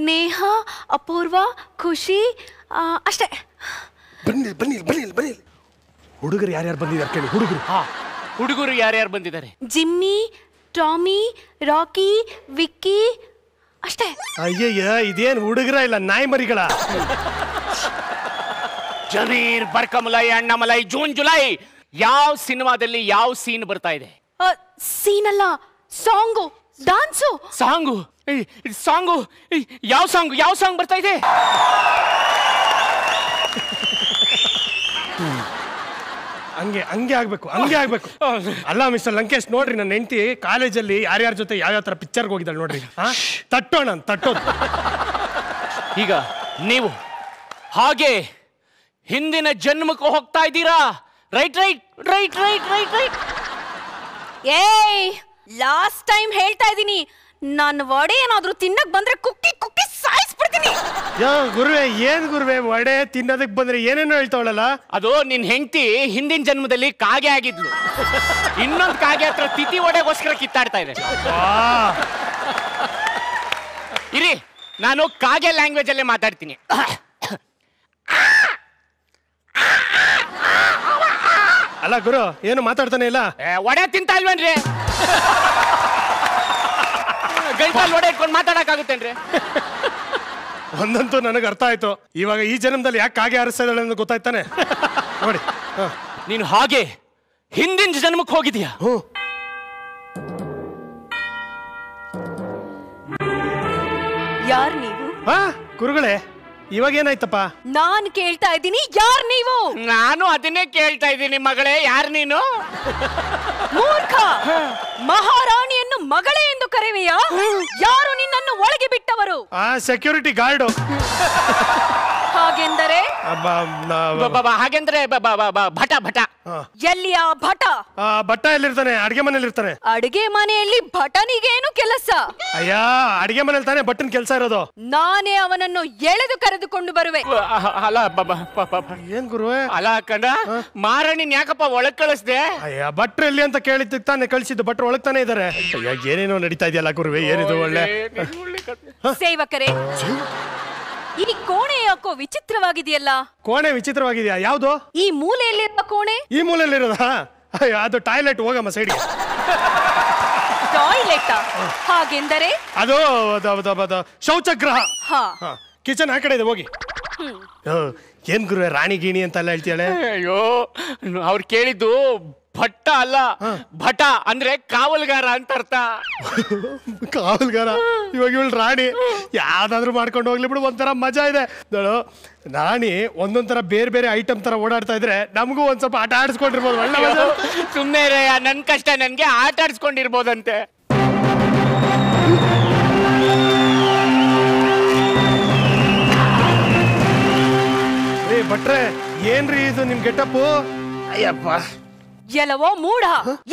ನೇಹಾ ಅಪೂರ್ವ ಖುಷಿ ಅಷ್ಟೇ ಬನ್ನಿ ಬನ್ನಿ ಬನ್ನಿ ಬನ್ನಿ ಹುಡುಗರು ಯಾರ್ಯಾರು ಬಂದಿದ್ದಾರೆ ಕೇಳಿ ಹುಡುಗರು ಹಾ ಹುಡುಗರು ಯಾರ್ಯಾರು ಬಂದಿದ್ದಾರೆ ಜಿಮ್ಮಿ ಟಾಮಿ ರಾಕಿ ವಿಕ್ಕಿ ಅಷ್ಟೇ ಅಯ್ಯಯ್ಯ ಇದೇನು ಹುಡುಗರ ಇಲ್ಲ ನಾಯಿ ಮರಿಗಳ ಜಮೀರ್ ಬರ್ಕಮಲೈ ಅಣ್ಣಮಲೈ ಜೂನ್ ಜುಲೈ ಯಾವ ಸಿನಿಮಾದಲ್ಲಿ ಯಾವ ಸೀನ್ ಬರ್ತಾ ಇದೆ ಸೀನ್ ಅಲ್ಲ ಸಾಂಗು ಡಾನ್ಸು ಸಾಂಗು ಸಾಂಗು ಯಾವ ಸಾಂಗ್ ಯಾವ ಸಾಂಗ್ ಬರ್ತಾ ಇದೆ ಹಂಗೆ ಹಂಗೆ ಆಗ್ಬೇಕು ಹಂಗೆ ಆಗ್ಬೇಕು ಅಲ್ಲ ಮಿಸ್ಟರ್ ಲಂಕೇಶ್ ನೋಡ್ರಿ ನನ್ನ ಹೆಂಡತಿ ಕಾಲೇಜಲ್ಲಿ ಯಾರ್ಯಾರ ಜೊತೆ ಯಾವ್ಯಾವ ಥರ ಪಿಕ್ಚರ್ಗೆ ಹೋಗಿದ್ದಾಳೆ ನೋಡ್ರಿ ತಟ್ಟೋಣ ತಟ್ಟೋದು ಈಗ ನೀವು ಹಾಗೆ ಹಿಂದಿನ ಜನ್ಮಕ್ಕೆ ಹೋಗ್ತಾ ಇದ್ದೀರಾ right right right right right right ಏಯ್ ಲಾಸ್ಟ್ ಟೈಮ್ ಹೇಳ್ತಾ ಇದ್ದೀನಿ ನನ್ನ ವಡೆ ಏನಾದ್ರೂ ತಿನ್ನಕ್ ಬಂದ್ರೆ ಕುಕ್ಕಿ ಕುಕ್ಕಿ ಸಾಯಿಸ್ಬಿಡ್ತೀನಿ ಗುರುವೆ ಏನ್ ಗುರುವೆ ವಡೆ ತಿನ್ನೋದಕ್ ಬಂದ್ರೆ ಏನೇನೋ ಹೇಳ್ತಾವಳಲ್ಲ ಅದು ನಿನ್ ಹೆಂಡತಿ ಹಿಂದಿನ ಜನ್ಮದಲ್ಲಿ ಕಾಗೆ ಆಗಿದ್ಲು ಇನ್ನೊಂದ್ ಕಾಗೆ ಹತ್ರ ತಿಥಿ ಒಡೆಗೋಸ್ಕರ ಕಿತ್ತಾಡ್ತಾ ಇದೆ ಇರಿ ನಾನು ಕಾಗೆ ಲ್ಯಾಂಗ್ವೇಜ್ ಅಲ್ಲೇ ಮಾತಾಡ್ತೀನಿ ಅಲ್ಲ ಗುರು ಏನು ಮಾತಾಡ್ತಾನೆ ಇಲ್ಲ ವಡೆ ತಿಂತಾ ಇಲ್ವೇನ್ರಿ ಕೈಕಾಲು ನೋಡಿ ಇಟ್ಕೊಂಡು ಮಾತಾಡಕ್ಕಾಗುತ್ತೇನ್ರಿ ಒಂದಂತೂ ನನಗೆ ಅರ್ಥ ಆಯ್ತು ಇವಾಗ ಈ ಜನ್ಮದಲ್ಲಿ ಯಾಕೆ ಹಾಗೆ ಹಾರಿಸ್ತಾ ಇದ್ದಾಳೆ ಅಂತ ಗೊತ್ತಾಯ್ತಾನೆ ನೋಡಿ ನೀನು ಹಾಗೆ ಹಿಂದಿನ ಜನ್ಮಕ್ಕೆ ಹೋಗಿದೀಯಾ ಹ್ಞೂ ಯಾರು ನೀವು ಹಾ ಕುರುಗಳೇ ಇವಾಗ ಏನಾಯ್ತಪ್ಪ ನಾನ್ ಕೇಳ್ತಾ ಇದ್ದೀನಿ ಯಾರ್ ನೀವು ನಾನು ಅದನ್ನೇ ಕೇಳ್ತಾ ಇದ್ದೀನಿ ಮಗಳೇ ಯಾರ್ ನೀನು ಮೂರ್ಖ ಮಹಾರಾಣಿಯನ್ನು ಮಗಳೇ ಎಂದು ಕರೆವೆಯಾ ಯಾರು ನಿನ್ನನ್ನು ಒಳಗೆ ಬಿಟ್ಟವರು ಆ ಸೆಕ್ಯೂರಿಟಿ ಗಾರ್ಡು ಹಾಗೆಂದರೆ ಹಾಗೆಂದ್ರೆ ಭಟ ಭಟ ಎಲ್ಲಿಯ ಆ ಭಟ ಭಟ್ಟ ಎಲ್ಲಿರ್ತಾನೆ ಅಡಿಗೆ ಮನೇಲಿ ಇರ್ತಾನೆ ಅಡಿಗೆ ಮನೆಯಲ್ಲಿ ಭಟನಿಗೇನು ಕೆಲಸ ಅಯ್ಯ ಅಡಿಗೆ ಮನೇಲಿ ತಾನೆ ಭಟ್ಟನ್ ಕೆಲಸ ಇರೋದು ನಾನೇ ಅವನನ್ನು ಎಳೆದು ಕರೆದುಕೊಂಡು ಬರುವೆ ಅಲ್ಲ ಏನ್ ಗುರು ಅಲ್ಲ ಕಂಡ ಮಾರಣಿ ಯಾಕಪ್ಪ ಒಳಗ್ ಕಳಿಸ್ದೆ ಅಯ್ಯ ಭಟ್ರು ಎಲ್ಲಿ ಅಂತ ಕೇಳಿದ್ದು ತಾನೆ ಕಳಿಸಿದ್ದು ಭಟ್ರು ಒಳಗ್ ತಾನೇ ಇದಾರೆ ಅಯ್ಯ ಏನೇನೋ ನಡೀತಾ ಇದೆಯಲ್ಲ ಗುರುವೆ ಏನಿದು ಒಳ್ಳೆ ಸೇವಕರೇ ಈ ಕೋಣೆ ಯಾಕೋ ವಿಚಿತ್ರವಾಗಿದೆಯಲ್ಲ ಕೋಣೆ ವಿಚಿತ್ರವಾಗಿದೆಯಾ ಯಾವ್ದು ಈ ಮೂಲೆಯಲ್ಲಿ ಕೋಣೆ ಈ ಮೂಲೆಯಲ್ಲಿ ಅಯ್ಯೋ ಅದು ಟಾಯ್ಲೆಟ್ ಹೋಗಮ್ಮ ಸೈಡ್ಗೆ ಟಾಯ್ಲೆಟ್ ಹಾಗೆಂದರೆ ಅದು ಅದು- ಅದು- ಶೌಚಗ್ರಹ ಹಾ ಕಿಚನ್ ಆ ಕಡೆ ಇದೆ ಹೋಗಿ ಏನ್ ಗುರು ರಾಣಿ ಗೀಣಿ ಅಂತೆಲ್ಲ ಹೇಳ್ತಾಳೆ ಅಯ್ಯೋ ಅವ್ರು ಕೇಳಿದ್ದು ಭಟ್ಟ ಅಲ್ಲ ಭಟ ಅಂದ್ರೆ ಕಾವಲ್ಗಾರ ಅಂತ ಅರ್ಥ ಕಾವಲ್ಗಾರ ಇವಾಗ ಇವಳು ರಾಣಿ ಯಾವ್ದಾದ್ರು ಮಾಡ್ಕೊಂಡು ಹೋಗ್ಲಿ ಬಿಡು ಒಂಥರ ಮಜಾ ಇದೆ ನೋಡು ರಾಣಿ ಒಂದೊಂಥರ ಬೇರೆ ಬೇರೆ ಐಟಮ್ ತರ ಓಡಾಡ್ತಾ ಇದ್ರೆ ನಮಗೂ ಒಂದ್ ಸ್ವಲ್ಪ ಆಟ ಆಡಿಸ್ಕೊಂಡಿರ್ಬೋದು ಒಳ್ಳೆ ಸುಮ್ಮನೆ ನನ್ ಕಷ್ಟ ನನ್ಗೆ ಆಟ ಆಡಿಸ್ಕೊಂಡಿರ್ಬೋದಂತೆ ಭಟ್ರೆ ಏನ್ರಿ ಇದು ನಿಮ್ ಗೆಟಪ್ಪು ಅಯ್ಯಪ್ಪ ಎಲ್ಲವೋ ಮೂಢ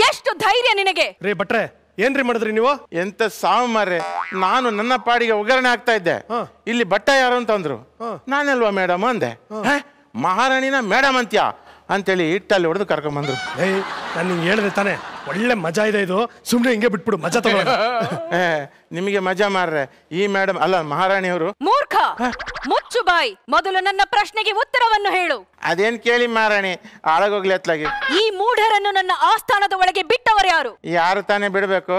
ಎಷ್ಟು ಧೈರ್ಯ ನಿನಗೆ ರೇ ಭಟ್ರೆ ಏನ್ರಿ ಮಾಡಿದ್ರಿ ನೀವು ಎಂತ ಸಾವು ನಾನು ನನ್ನ ಪಾಡಿಗೆ ಒಗ್ಗರಣೆ ಆಗ್ತಾ ಇದ್ದೆ ಇಲ್ಲಿ ಬಟ್ಟ ಯಾರು ಅಂತಂದ್ರು ನಾನಲ್ವಾ ಮೇಡಮ್ ಅಂದೆ ಮಹಾರಾಣಿನ ಮೇಡಮ್ ಅಂತ್ಯ ಅಂತೇಳಿ ಹಿಟ್ಟಲ್ಲಿ ಹೊಡೆದು ಕರ್ಕೊಂಡ್ ಏಯ್ ನಾನು ನಿಂಗೆ ಹೇಳಿದೆ ತಾನೆ ಒಳ್ಳೆ ಮಜಾ ಇದೆ ಇದು ಸುಮ್ನೆ ಹಿಂಗೆ ಬಿಟ್ಬಿಡು ಮಜಾ ತಗೋ ನಿಮಗೆ ಮಜಾ ಮಾಡ್ರೆ ಈ ಮೇಡಮ್ ಅಲ್ಲ ಮಹಾರಾಣಿ ಅವರು ಮೂರ್ಖ ಮುಚ್ಚು ಬಾಯಿ ಮೊದಲು ನನ್ನ ಪ್ರಶ್ನೆಗೆ ಉತ್ತರವನ್ನು ಹೇಳು ಅದೇನ್ ಕೇಳಿ ಮಾರಾಣಿ ಆಳಗೋಗ್ಲತ್ಲಾಗಿ ಈ ಮೂಢರನ್ನು ನನ್ನ ಆಸ್ಥಾನದ ಒಳಗೆ ಬಿಟ್ಟವರು ಯಾರು ಯಾರು ತಾನೇ ಬಿಡಬೇಕು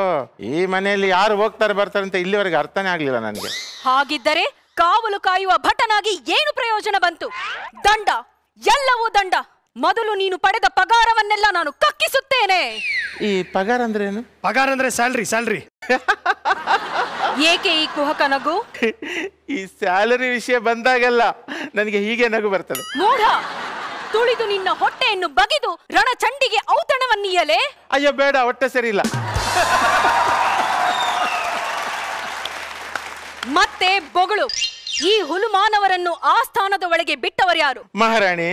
ಈ ಮನೆಯಲ್ಲಿ ಯಾರು ಹೋಗ್ತಾರೆ ಬರ್ತಾರೆ ಅಂತ ಇಲ್ಲಿವರೆಗೆ ಅರ್ಥನೇ ಆಗ್ಲಿಲ್ಲ ನನಗೆ ಹಾಗಿದ್ದರೆ ಕಾವಲು ಕಾಯುವ ಭಟನಾಗಿ ಏನು ಪ್ರಯೋಜನ ಬಂತು ದಂಡ ಎಲ್ಲವೂ ದಂಡ ಮೊದಲು ನೀನು ಪಡೆದ ಪಗಾರವನ್ನೆಲ್ಲ ನಾನು ಕಕ್ಕಿಸುತ್ತೇನೆ ಈ ಪಗಾರ ಅಂದ್ರೆ ಏನು ಪಗಾರ ಅಂದ್ರೆ ಸ್ಯಾಲ್ರಿ ಸ್ಯಾಲ್ರಿ ಏಕೆ ಈ ಕುಹಕ ನಗು ಈ ಸ್ಯಾಲರಿ ವಿಷಯ ಬಂದಾಗೆಲ್ಲ ನನಗೆ ಹೀಗೆ ನಗು ಬರ್ತದೆ ಮೂಢ ತುಳಿದು ನಿನ್ನ ಹೊಟ್ಟೆಯನ್ನು ಬಗೆದು ರಣಚಂಡಿಗೆ ಔತಣವನ್ನೀಯಲೇ ಅಯ್ಯೋ ಬೇಡ ಹೊಟ್ಟೆ ಸರಿ ಇಲ್ಲ ಮತ್ತೆ ಬೊಗಳು ಈ ಹುಲುಮಾನವರನ್ನು ಆ ಸ್ಥಾನದ ಒಳಗೆ ಯಾರು ಮಹಾರಾಣಿ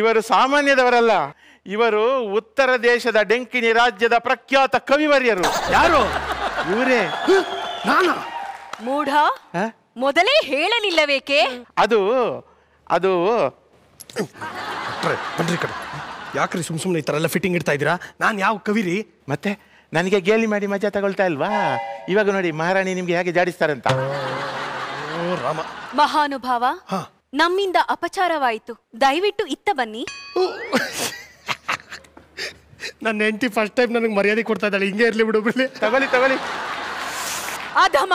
ಇವರು ಸಾಮಾನ್ಯದವರಲ್ಲ ಇವರು ಉತ್ತರ ದೇಶದ ಡೆಂಕಿನಿ ರಾಜ್ಯದ ಪ್ರಖ್ಯಾತ ಕವಿವರ್ಯರು ಯಾರು ಇವರೇ ನಾನಾ ಮೂಢ ಹ? ಮೊದಲೇ ಹೇಳಲಿಲ್ಲವೇಕೆ ಅದು ಅದು ಯಾಕೆ ಬನ್ರಿ ಕಡೆ ಯಾಕ್ರಿ ಸುಮ್ ಸುಮ್ಮನೆ ಈ ಥರ ಎಲ್ಲ ಫಿಟ್ಟಿಂಗ್ ಇಡ್ತಾ ಇದ್ದೀರಾ ನಾನು ಯಾವ ಕವಿರಿ ಮತ್ತೆ ನನಗೆ ಗೇಲಿ ಮಾಡಿ ಮಜಾ ತಗೊಳ್ತಾ ಇಲ್ವಾ ಇವಾಗ ನೋಡಿ ಮಹಾರಾಣಿ ನಿಮ್ಗೆ ಹೇಗೆ ಜಾಡಿಸ್ತಾರಂತ ಓ ಮಹಾನುಭಾವ ನಮ್ಮಿಂದ ಅಪಚಾರವಾಯಿತು ದಯವಿಟ್ಟು ಇತ್ತ ಬನ್ನಿ ನನ್ನ ಹೆಂಡತಿ ಫಸ್ಟ್ ಟೈಮ್ ನನಗೆ ಮರ್ಯಾದೆ ಕೊಡ್ತಾ ಇದ್ದಾಳೆ ಹಿಂಗೆ ಇರ್ಲಿ ಬಿಡು ಬಿಡ್ಲಿ ತಗೊಳ್ಳಿ ತಗೊಳ್ಳಿ ಅಧಮ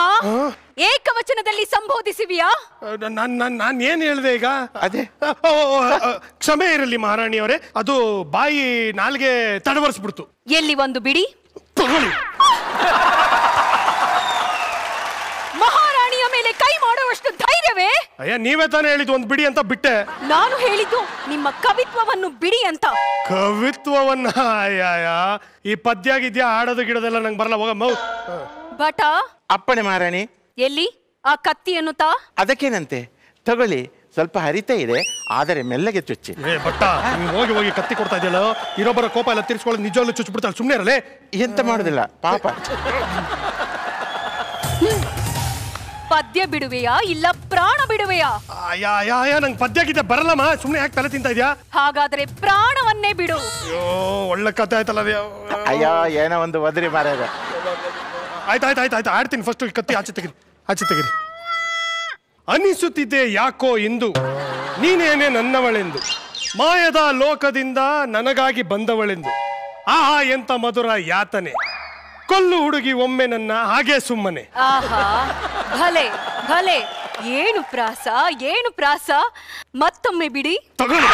ಏಕವಚನದಲ್ಲಿ ಸಂಬೋಧಿಸಿವಿಯಾ ನಾನು ಈಗ ಅದೇ ಕ್ಷಮೆ ಇರಲಿ ಮಹಾರಾಣಿ ಅವರೇ ಅದು ಬಾಯಿ ನಾಲ್ಗೆ ತಡವರಿಸ್ಬಿಡ್ತು ಎಲ್ಲಿ ಒಂದು ಬಿಡಿ ಮಹಾರಾಣಿಯ ಮೇಲೆ ಕೈ ಮಾಡುವಷ್ಟು ಧೈರ್ಯವೇ ಅಯ್ಯ ನೀವೇ ತಾನೇ ಹೇಳಿದ್ದು ಒಂದು ಬಿಡಿ ಅಂತ ಬಿಟ್ಟೆ ನಾನು ಹೇಳಿದ್ದು ನಿಮ್ಮ ಕವಿತ್ವವನ್ನು ಬಿಡಿ ಅಂತ ಕವಿತ್ವವನ್ನ ಈ ಪದ್ಯ ಆಗಿದ್ಯಾ ಆಡೋದು ಗಿಡದೆಲ್ಲ ನಂಗೆ ಬರಲ್ಲ ಮೌ ಬಟ ಅಪ್ಪಣೆ ಮಾರಾಣಿ ಎಲ್ಲಿ ಆ ಕತ್ತಿ ತಾ ಅದಕ್ಕೇನಂತೆ ತಗೊಳ್ಳಿ ಸ್ವಲ್ಪ ಹರಿತ ಇದೆ ಆದರೆ ಮೆಲ್ಲಗೆ ಚುಚ್ಚಿ ಹೋಗಿ ಹೋಗಿ ಕತ್ತಿ ಕೊಡ್ತಾ ಇದೆಯಲ್ಲ ಇರೊಬ್ಬರ ಕೋಪ ಎಲ್ಲ ತಿರ್ಸ್ಕೊಳ್ಳೋದು ನಿಜವಾಗ್ಲೂ ಚುಚ್ಚು ಬಿಡ್ತಾಳೆ ಸುಮ್ಮನೆ ಇರಲೇ ಎಂತ ಮಾಡುದಿಲ್ಲ ಪಾಪ ಪದ್ಯ ಬಿಡುವೆಯಾ ಇಲ್ಲ ಪ್ರಾಣ ಬಿಡುವೆಯಾ ನಂಗೆ ಬರಲ್ಲಮ್ಮ ಸುಮ್ಮನೆ ಯಾಕೆ ತಲೆ ತಿಂತಾ ಇದೆಯಾ ಹಾಗಾದ್ರೆ ಪ್ರಾಣವನ್ನೇ ಬಿಡು ಅಯ್ಯೋ ಒಳ್ಳೆ ಕತೆ ಆಯ್ತಲ್ಲ ಅಯ್ಯೋ ಏನೋ ಒಂದು ವದರಿ ಮಾರಾಯ ಆಯ್ತು ಆಯ್ತು ಆಡ್ತೀನಿ ಫಸ್ಟ್ ಕತ್ತಿ ಆಚೆ ತೆಗಿರಿ ಆಚೆ ತೆಗಿರಿ ಅನಿಸುತ್ತಿದೆ ಯಾಕೋ ಇಂದು ನೀನೇನೆ ನನ್ನವಳೆಂದು ಮಾಯದ ಲೋಕದಿಂದ ನನಗಾಗಿ ಬಂದವಳೆಂದು ಆಹಾ ಎಂತ ಮಧುರ ಯಾತನೆ ಕೊಲ್ಲು ಹುಡುಗಿ ಒಮ್ಮೆ ನನ್ನ ಹಾಗೆ ಸುಮ್ಮನೆ ಆಹಾ ಏನು ಪ್ರಾಸ ಏನು ಪ್ರಾಸ ಮತ್ತೊಮ್ಮೆ ಬಿಡಿ ತಗೊಳ್ಳಿ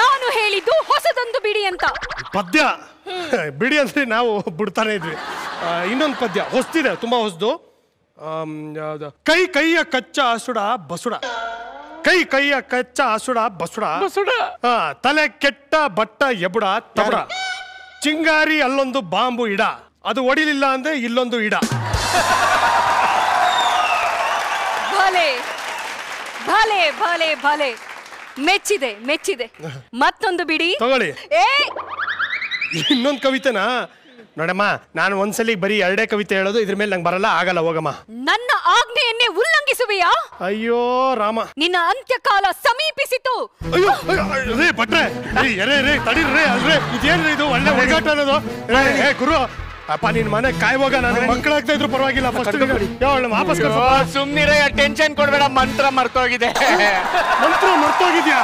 ನಾನು ಹೇಳಿದ್ದು ಹೊಸದೊಂದು ಬಿಡಿ ಅಂತ ಪದ್ಯ ಬಿಡಿ ಅಂದರೆ ನಾವು ಬಿಡ್ತಾನೆ ಇದ್ವಿ ಇನ್ನೊಂದು ಪದ್ಯ ಹೊಸ್ತಿದೆ ತುಂಬ ಹೊಸ್ದು ಕೈ ಕೈಯ ಕಚ್ಚ ಹಸುಡ ಬಸುಡ ಕೈ ಕೈಯ ಕಚ್ಚ ಹಸುಡ ಬಸುಡ ಬಸುಡ ತಲೆ ಕೆಟ್ಟ ಬಟ್ಟ ಎಬುಡ ತಬುಡ ಚಿಂಗಾರಿ ಅಲ್ಲೊಂದು ಬಾಂಬು ಇಡ ಅದು ಒಡಿಲಿಲ್ಲ ಅಂದ್ರೆ ಇಲ್ಲೊಂದು ಇಡ ಭಲೆ ಭಲೆ ಭಲೆ ಮೆಚ್ಚಿದೆ ಮೆಚ್ಚಿದೆ ಮತ್ತೊಂದು ಬಿಡಿ ತಗೊಳ್ಳಿ ಏ ಇನ್ನೊಂದು ಕವಿತೆನಾ ನೋಡಮ್ಮ ನಾನು ಒಂದ್ಸಲಿ ಬರೀ ಎರಡೇ ಕವಿತೆ ಹೇಳೋದು ಇದ್ರ ಮೇಲೆ ನಂಗೆ ಬರಲ್ಲ ಆಗಲ್ಲ ಹೋಗಮ್ಮ ನನ್ನ ಆಜ್ಞೆಯನ್ನೇ ಉಲ್ಲಂಘಿಸುವೆಯಾ ಅಯ್ಯೋ ರಾಮ ನಿನ್ನ ಅಂತ್ಯಕಾಲ ಸಮೀಪಿಸಿತು ಅಯ್ಯೋ ಅಯ್ಯೋ, ರೇ ಭಟ್ರೆ ರೇ, ರೇ ರೇ ಅಲ್ರೇ ಇದೇನ್ರಿ ಇದು ಒಳ್ಳೆ ಒಳಗಾಟ ಅನ್ನೋದು ರೇ, ಗುರು ಅಪ್ಪ ನಿನ್ ಮನೆ ಕಾಯುವಾಗ ಮಕ್ಕಳು ಆಗ್ತಾ ಇದ್ರು ಪರವಾಗಿಲ್ಲ ಫಸ್ಟ್ ವಾಪಸ್ ಸುಮ್ನಿರ ಟೆನ್ಷನ್ ಕೊಡ್ಬೇಡ ಮಂತ್ರ ಮರ್ತೋಗಿದೆ ಮಂತ್ರ ಮರ್ತೋಗಿದ್ಯಾ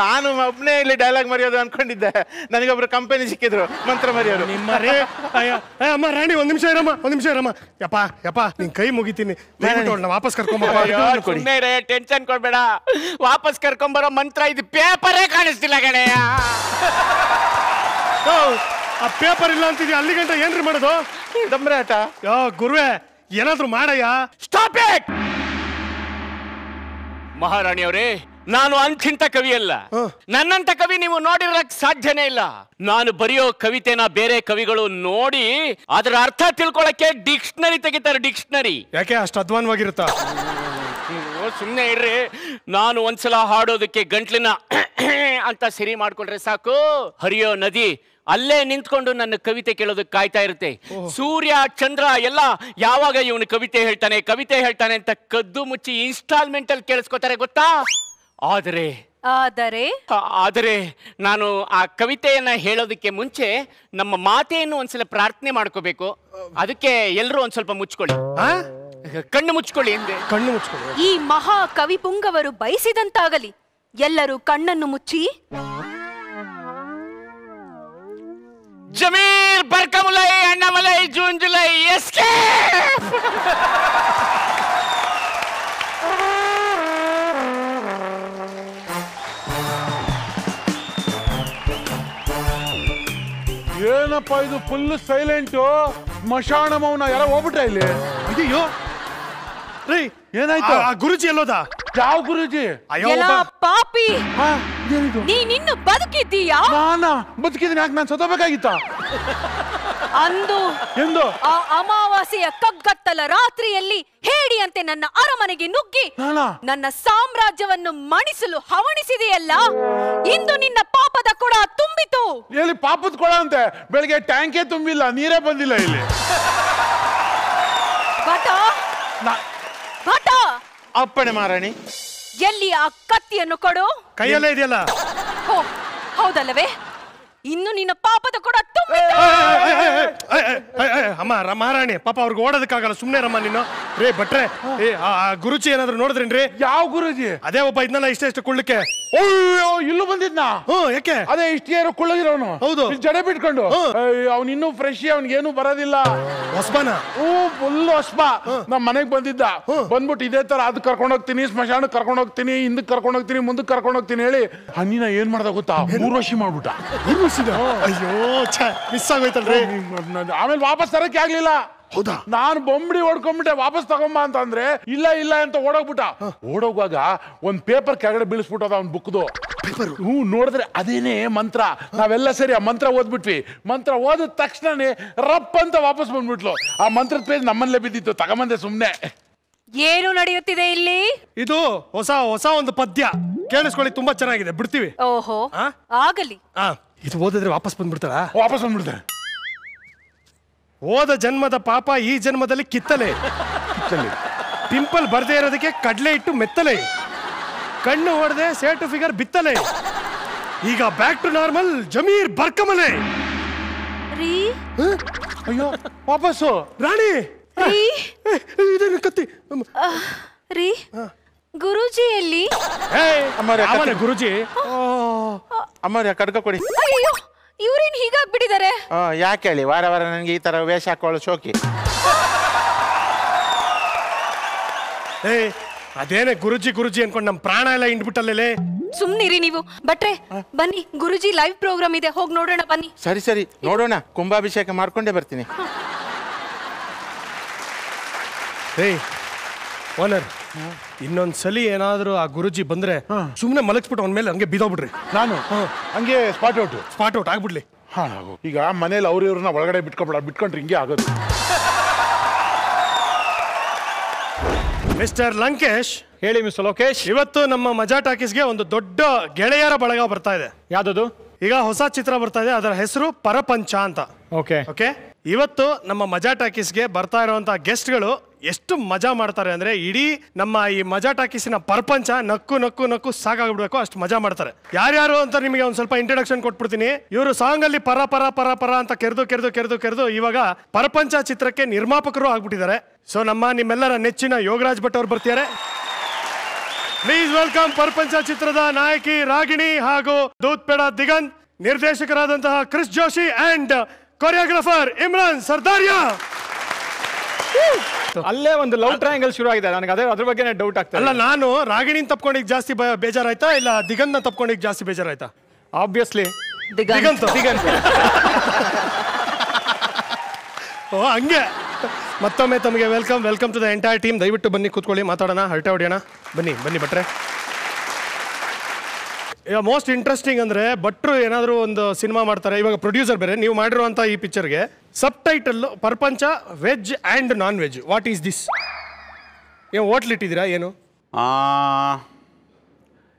ನಾನು ಒಬ್ಬನೇ ಇಲ್ಲಿ ಡೈಲಾಗ್ ಮರೆಯೋದು ಅನ್ಕೊಂಡಿದ್ದೆ ನನಗೊಬ್ರು ಕಂಪನಿ ಸಿಕ್ಕಿದ್ರು ಮಂತ್ರ ಮರೆಯೋರು ನಿಮ್ಮರೇ ಅಮ್ಮ ರಾಣಿ ಒಂದ್ ನಿಮಿಷ ಇರಮ್ಮ ಒಂದ್ ನಿಮಿಷ ಇರಮ್ಮ ಯಪ್ಪ ಯಪ್ಪ ನಿನ್ ಕೈ ಮುಗಿತೀನಿ ವಾಪಸ್ ಸುಮ್ಮನೆ ಇರೇ ಟೆನ್ಷನ್ ಕೊಡ್ಬೇಡ ವಾಪಸ್ ಬರೋ ಮಂತ್ರ ಇದು ಪೇಪರೇ ಕಾಣಿಸ್ತಿಲ್ಲ ಗಣೇಯ ಆ ಪೇಪರ್ ಇಲ್ಲ ಅಂತಿದ್ಯಾ ಅಲ್ಲಿ ಗಂಟ ಏನ್ರಿ ಮಾಡೋದು ಡಮ್ರೆ ಆಟ ಯೋ ಗುರುವೆ ಏನಾದ್ರೂ ಮಾಡಯ್ಯ ಸ್ಟಾಪ್ ಇಟ್ ಮಹಾರಾಣಿ ಅವರೇ ನಾನು ಅಂಥಿಂತ ಕವಿ ಅಲ್ಲ ನನ್ನಂತ ಕವಿ ನೀವು ನೋಡಿರಕ್ ಸಾಧ್ಯನೇ ಇಲ್ಲ ನಾನು ಬರೆಯೋ ಕವಿತೆನ ಬೇರೆ ಕವಿಗಳು ನೋಡಿ ಅದರ ಅರ್ಥ ತಿಳ್ಕೊಳಕ್ಕೆ ಡಿಕ್ಷನರಿ ತೆಗಿತಾರೆ ಡಿಕ್ಷನರಿ ಯಾಕೆ ಅಷ್ಟು ಅಧ್ವಾನವಾಗಿರುತ್ತ ಸುಮ್ನೆ ಇರ್ರಿ ನಾನು ಒಂದ್ಸಲ ಹಾಡೋದಕ್ಕೆ ಗಂಟ್ಲಿನ ಅಂತ ಸಿರಿ ಮಾಡ್ಕೊಂಡ್ರೆ ಸಾಕು ಹರಿಯೋ ನದಿ ಅಲ್ಲೇ ನಿಂತ್ಕೊಂಡು ನನ್ನ ಕವಿತೆ ಕೇಳೋದಕ್ಕೆ ಕಾಯ್ತಾ ಇರುತ್ತೆ ಸೂರ್ಯ ಚಂದ್ರ ಎಲ್ಲ ಯಾವಾಗ ಇವನು ಕವಿತೆ ಹೇಳ್ತಾನೆ ಕವಿತೆ ಹೇಳ್ತಾನೆ ಅಂತ ಕದ್ದು ಮುಚ್ಚಿ ಇನ್ಸ್ಟಾಲ್ಮೆಂಟ್ ಅಲ್ಲಿ ಕೇಳಿಸ್ಕೊತಾರೆ ಗೊತ್ತಾ ಆದರೆ ಆದರೆ ಆದರೆ ನಾನು ಆ ಕವಿತೆಯನ್ನ ಹೇಳೋದಕ್ಕೆ ಮುಂಚೆ ನಮ್ಮ ಮಾತೆಯನ್ನು ಒಂದ್ಸಲ ಪ್ರಾರ್ಥನೆ ಮಾಡ್ಕೋಬೇಕು ಅದಕ್ಕೆ ಎಲ್ಲರೂ ಒಂದ್ ಸ್ವಲ್ಪ ಮುಚ್ಕೊಳ್ಳಿ ಕಣ್ಣು ಮುಚ್ಕೊಳ್ಳಿ ಹಿಂದೆ ಕಣ್ಣು ಮುಚ್ಕೊಳ್ಳಿ ಈ ಮಹಾ ಕವಿ ಪುಂಗವರು ಬಯಸಿದಂತಾಗಲಿ ಎಲ್ಲರೂ ಕಣ್ಣನ್ನು ಮುಚ್ಚಿ ಜಮೀರ್ ಬರ್ಕಮುಲೈ ಅಣ್ಣಮಲೈ ಜೂನ್ ಜುಲೈ ಎಸ್ಕೆ ಏನಪ್ಪ ಇದು ಫುಲ್ ಸೈಲೆಂಟು ಮಶಾಣ ಮೌನ ಯಾರ ಹೋಗ್ಬಿಟ್ಟ ಇಲ್ಲಿ ಇದೆಯೋ ರೀ ಏನಾಯ್ತು ಆ ಗುರುಜಿ ಎಲ್ಲೋದಾ ಯಾವ ಗುರುಜಿ ಪಾಪಿ ಹಾ, ಏನಿದು ನೀನಿನ್ನು ಬದುಕಿದ್ದೀಯಾ ಬದುಕಿದ್ದೀನಿ ಯಾಕೆ ನಾನು ಸತ್ತೋಬೇಕಾಗಿತ್ತ ಅಂದು ಎಂದು ಆ ಅಮಾವಾಸ್ಯೆಯ ಕಗ್ಗತ್ತಲ ರಾತ್ರಿಯಲ್ಲಿ ಹೇಡಿಯಂತೆ ನನ್ನ ಅರಮನೆಗೆ ನುಗ್ಗಿ ನನ್ನ ಸಾಮ್ರಾಜ್ಯವನ್ನು ಮಣಿಸಲು ಹವಣಿಸಿದೆಯಲ್ಲ ಇಂದು ನಿನ್ನ ಪಾಪದ ಕೊಡ ತುಂಬಿತು ಎಲ್ಲಿ ಪಾಪದ ಕೊಡ ಅಂತೆ ಬೆಳಿಗ್ಗೆ ಟ್ಯಾಂಕೇ ತುಂಬಿಲ್ಲ ನೀರೇ ಬಂದಿಲ್ಲ ಇಲ್ಲಿ ಭಟ ನಾ- ಭಟ ಅಪ್ಪಣೆ ಮಹಾರಾಣಿ ಎಲ್ಲಿ ಆ ಕತ್ತಿಯನ್ನು ಕೊಡು ಕೈಯಲ್ಲೇ ಇದೆಯಲ್ಲ ಹೌದಲ್ಲವೇ ಇನ್ನು ನಿನ್ನ ಪಾಪದ ಕೂಡ ಅಮ್ಮ ಮಹಾರಾಣಿ ಪಾಪ ಅವ್ರಿಗೆ ಓಡೋದಕ್ಕಾಗಲ್ಲ ಸುಮ್ಮನೆ ರಮ್ಮ ನೀನು ರೇ ಭಟ್ರೆ ಏ ಆ ಗುರುಚಿ ಏನಾದ್ರು ನೋಡಿದ್ರೇನ್ರಿ ಯಾವ ಗುರುಜಿ ಅದೇ ಒಬ್ಬ ಇದನ್ನೆಲ್ಲ ಇಷ್ಟ ಇಷ್ಟ ಕುಳ್ಳಕ್ಕೆ ಅಯ್ಯೋ ಇಲ್ಲೂ ಬಂದಿದ್ನ ಯಾಕೆ ಅದೇ ಇಷ್ಟಿಯರು ಕುಳ್ಳದಿರೋನು ಹೌದು ಜಡೆ ಬಿಟ್ಕೊಂಡು ಅವ್ನ ಇನ್ನೂ ಫ್ರೆಶ್ ಏನು ಬರೋದಿಲ್ಲ ಹೊಸ್ಬಾನ ಹೂ ಫುಲ್ ಹೊಸ್ಬ ನಮ್ಮ ಮನೆಗ್ ಬಂದಿದ್ದ ಬಂದ್ಬಿಟ್ಟು ಇದೇ ತರ ಅದ್ ಕರ್ಕೊಂಡು ಹೋಗ್ತೀನಿ ಸ್ಮಶಾನ ಕರ್ಕೊಂಡು ಹೋಗ್ತೀನಿ ಹಿಂದಕ್ಕೆ ಕರ್ಕೊಂಡು ಹೋಗ್ತೀನಿ ಮುಂದಕ್ಕೆ ಕರ್ಕೊಂಡು ಹೋಗ್ತೀನಿ ಹೇಳಿ ಹಣ್ಣಿನ ಏನ್ ಮಾಡ್ದ ಗೊತ್ತಾ ಊರ್ವಶಿ ಮಾಡ್ಬಿಟ್ಟ ಅಯ್ಯೋ ಮಿಸ್ ಆಗೋಯ್ತಲ್ರಿ ಆಮೇಲೆ ವಾಪಸ್ ತರಕ್ಕೆ ಆಗ್ಲಿಲ್ಲ ಹೌದಾ ನಾನು ಬೊಂಬಡಿ ಹೊಡ್ಕೊಂಡ್ಬಿಟ್ಟೆ ವಾಪಸ್ ತಗೊಂಬ ಅಂತ ಅಂದ್ರೆ ಇಲ್ಲ ಇಲ್ಲ ಅಂತ ಓಡೋಗ್ಬಿಟ್ಟ ಓಡೋಗುವಾಗ ಒಂದ್ ಪೇಪರ್ ಕೆಳಗಡೆ ಬೀಳಿಸ್ಬಿಟ್ಟದ ಅವ್ನ ಬುಕ್ದು ಹ್ಞೂ ನೋಡಿದ್ರೆ ಅದೇನೇ ಮಂತ್ರ ನಾವೆಲ್ಲ ಸರಿ ಆ ಮಂತ್ರ ಓದ್ಬಿಟ್ವಿ ಮಂತ್ರ ಓದಿದ ತಕ್ಷಣನೇ ರಪ್ ಅಂತ ವಾಪಸ್ ಬಂದ್ಬಿಟ್ಲು ಆ ಮಂತ್ರದ ಪೇಜ್ ನಮ್ಮಲ್ಲೇ ಬಿದ್ದಿತ್ತು ತಗೊಂಬಂದೆ ಸುಮ್ಮನೆ ಏನು ನಡೆಯುತ್ತಿದೆ ಇಲ್ಲಿ ಇದು ಹೊಸ ಹೊಸ ಒಂದು ಪದ್ಯ ಕೇಳಿಸ್ಕೊಳ್ಳಿ ತುಂಬಾ ಚೆನ್ನಾಗಿದೆ ಬಿಡ್ತೀವಿ ಓಹೋ ಆಗಲಿ ಇದು ಓದಿದ್ರೆ ವಾಪಸ್ ಬಂದ್ಬಿಡ್ತಾರ ವಾಪಸ್ ಬಂದ್ಬಿಡ್ತಾರೆ ಹೋದ ಜನ್ಮದ ಪಾಪ ಈ ಜನ್ಮದಲ್ಲಿ ಕಿತ್ತಲೆ ಕಿತ್ತಲೆ ಪಿಂಪಲ್ ಬರ್ದೇ ಇರೋದಕ್ಕೆ ಕಡಲೆ ಇಟ್ಟು ಮೆತ್ತಲೆ ಕಣ್ಣು ಹೊಡೆದೆ ಸೇಟು ಫಿಗರ್ ಬಿತ್ತಲೆ ಈಗ ಬ್ಯಾಕ್ ಟು ನಾರ್ಮಲ್ ಜಮೀರ್ ಬರ್ಕಮಲೆ ಅಯ್ಯೋ ವಾಪಸ್ಸು ರಾಣಿ ರೀ ಕತ್ತಿ ರೀ ಗುರುಜಿ ಎಲ್ಲಿ ಗುರುಜಿ ಅಮ್ಮ ಕಡ್ಗ ಕೊಡಿ ಇವ್ರೇನ್ ಹೀಗಾಗ್ಬಿಟ್ಟಿದ್ದಾರೆ ಆ, ಯಾಕೆ ಹೇಳಿ ವಾರ ವಾರ ನನಗೆ ಈ ತರ ವೇಷ ಹಾಕೊಳ್ಳೋ ಶೋಕಿ ಏ ಅದೇನೆ ಗುರುಜಿ ಗುರುಜಿ ಅನ್ಕೊಂಡು ನಮ್ ಪ್ರಾಣ ಎಲ್ಲ ಇಂಡ್ಬಿಟ್ಟಲ್ಲೇ ಸುಮ್ನಿರಿ ನೀವು ಬಟ್ರೆ ಬನ್ನಿ ಗುರುಜಿ ಲೈವ್ ಪ್ರೋಗ್ರಾಮ್ ಇದೆ ಹೋಗಿ ನೋಡೋಣ ಬನ್ನಿ ಸರಿ ಸರಿ ನೋಡೋಣ ಕುಂಭಾಭಿಷೇಕ ಮಾಡ್ಕೊಂಡೇ ಬರ್ತೀನಿ ಏಯ್ ಓನರ್ ಇನ್ನೊಂದ್ಸಲಿ ಸಲಿ ಏನಾದ್ರೂ ಆ ಗುರುಜಿ ಬಂದ್ರೆ ಸುಮ್ಮನೆ ಮಲಗಿಸ್ಬಿಟ್ಟು ಅವನ ಮೇಲೆ ಹಂಗೆ ಬಿದ್ದೋಗ್ಬಿಡ್ರಿ ನಾನು ಹಂಗೆ ಸ್ಪಾಟ್ ಔಟ್ ಸ್ಪಾಟ್ ಔಟ್ ಆಗ್ಬಿಡ್ಲಿ ಈಗ ಮನೇಲಿ ಅವ್ರ ಇವ್ರನ್ನ ಒಳಗಡೆ ಬಿಟ್ಕೊಬಿಡ ಬಿಟ್ಕೊಂಡ್ರೆ ಹಿಂಗೆ ಆಗೋದು ಮಿಸ್ಟರ್ ಲಂಕೇಶ್ ಹೇಳಿ ಮಿಸ್ ಲೋಕೇಶ್ ಇವತ್ತು ನಮ್ಮ ಮಜಾ ಟಾಕೀಸ್ಗೆ ಒಂದು ದೊಡ್ಡ ಗೆಳೆಯರ ಬಳಗ ಬರ್ತಾ ಇದೆ ಯಾವ್ದದು ಈಗ ಹೊಸ ಚಿತ್ರ ಬರ್ತಾ ಇದೆ ಅದರ ಹೆಸರು ಪರಪಂಚ ಅಂತ ಓಕೆ ಓಕೆ ಇವತ್ತು ನಮ್ಮ ಮಜಾ ಟಾಕೀಸ್ಗೆ ಬರ್ತಾ ಇರುವಂಥ ಗೆಸ್ಟ್ಗಳು ಎಷ್ಟು ಮಜಾ ಮಾಡ್ತಾರೆ ಅಂದರೆ ಇಡೀ ನಮ್ಮ ಈ ಮಜಾ ಟಾಕೀಸಿನ ಪ್ರಪಂಚ ನಕ್ಕು ನಕ್ಕು ನಕ್ಕು ಸಾಕಾಗ್ಬಿಡ್ಬೇಕು ಅಷ್ಟು ಮಜಾ ಮಾಡ್ತಾರೆ ಯಾರ್ಯಾರು ಅಂತ ನಿಮಗೆ ಒಂದು ಸ್ವಲ್ಪ ಇಂಟ್ರಡಕ್ಷನ್ ಕೊಟ್ಬಿಡ್ತೀನಿ ಇವರು ಸಾಂಗಲ್ಲಿ ಪರ ಪರ ಪರ ಪರ ಅಂತ ಕೆರೆದು ಕೆರೆದು ಕೆರೆದು ಕೆರೆದು ಇವಾಗ ಪ್ರಪಂಚ ಚಿತ್ರಕ್ಕೆ ನಿರ್ಮಾಪಕರು ಆಗ್ಬಿಟ್ಟಿದ್ದಾರೆ ಸೊ ನಮ್ಮ ನಿಮ್ಮೆಲ್ಲರ ನೆಚ್ಚಿನ ಯೋಗರಾಜ್ ಭಟ್ ಅವ್ರು ಬರ್ತಿದ್ದಾರೆ ಪ್ಲೀಸ್ ವೆಲ್ಕಮ್ ಪ್ರಪಂಚ ಚಿತ್ರದ ನಾಯಕಿ ರಾಗಿಣಿ ಹಾಗೂ ದೂತ್ಪೇಡ ದಿಗಂತ್ ನಿರ್ದೇಶಕರಾದಂತಹ Chris Joshi and choreographer Imran Sardhariya ಅಲ್ಲೇ ಒಂದು ಲವ್ ಟ್ರಯಾಂಗಲ್ ಶುರು ಆಗಿದೆ ನನಗೆ ಅದೇ ಅದ್ರ ಬಗ್ಗೆನೇ ಡೌಟ್ ಆಗ್ತದೆ ಅಲ್ಲ ನಾನು ರಾಗಿಣಿ ತಪ್ಕೊಂಡಿಗೆ ಜಾಸ್ತಿ ಬೇಜಾರಾಯ್ತಾ ಇಲ್ಲ ದಿಗಂತ ತಪ್ಕೊಂಡಿಗೆ ಜಾಸ್ತಿ ಬೇಜಾರಾಯ್ತಾ ಆಬ್ವಿಯಸ್ಲಿ ಓ ಹಂಗೆ ಮತ್ತೊಮ್ಮೆ ತಮಗೆ welcome welcome to the entire team ದಯವಿಟ್ಟು ಬನ್ನಿ ಕೂತ್ಕೊಳ್ಳಿ ಮಾತಾಡೋಣ ಹರಟೆ ಹೊಡೆಯೋಣ ಬನ್ನಿ ಬನ್ನಿ ಬಟ್ರೆ ಮೋಸ್ಟ್ ಇಂಟ್ರೆಸ್ಟಿಂಗ್ ಅಂದರೆ ಭಟ್ರು ಏನಾದರೂ ಒಂದು ಸಿನಿಮಾ ಮಾಡ್ತಾರೆ ಇವಾಗ ಪ್ರೊಡ್ಯೂಸರ್ ಬೇರೆ ನೀವು ಮಾಡಿರುವಂಥ ಈ ಪಿಕ್ಚರ್ಗೆ ಸಬ್ ಟೈಟಲ್ಲು ಪ್ರಪಂಚ veg and non veg what is this ಏನು ಇಟ್ಟಿದ್ದೀರಾ ಏನು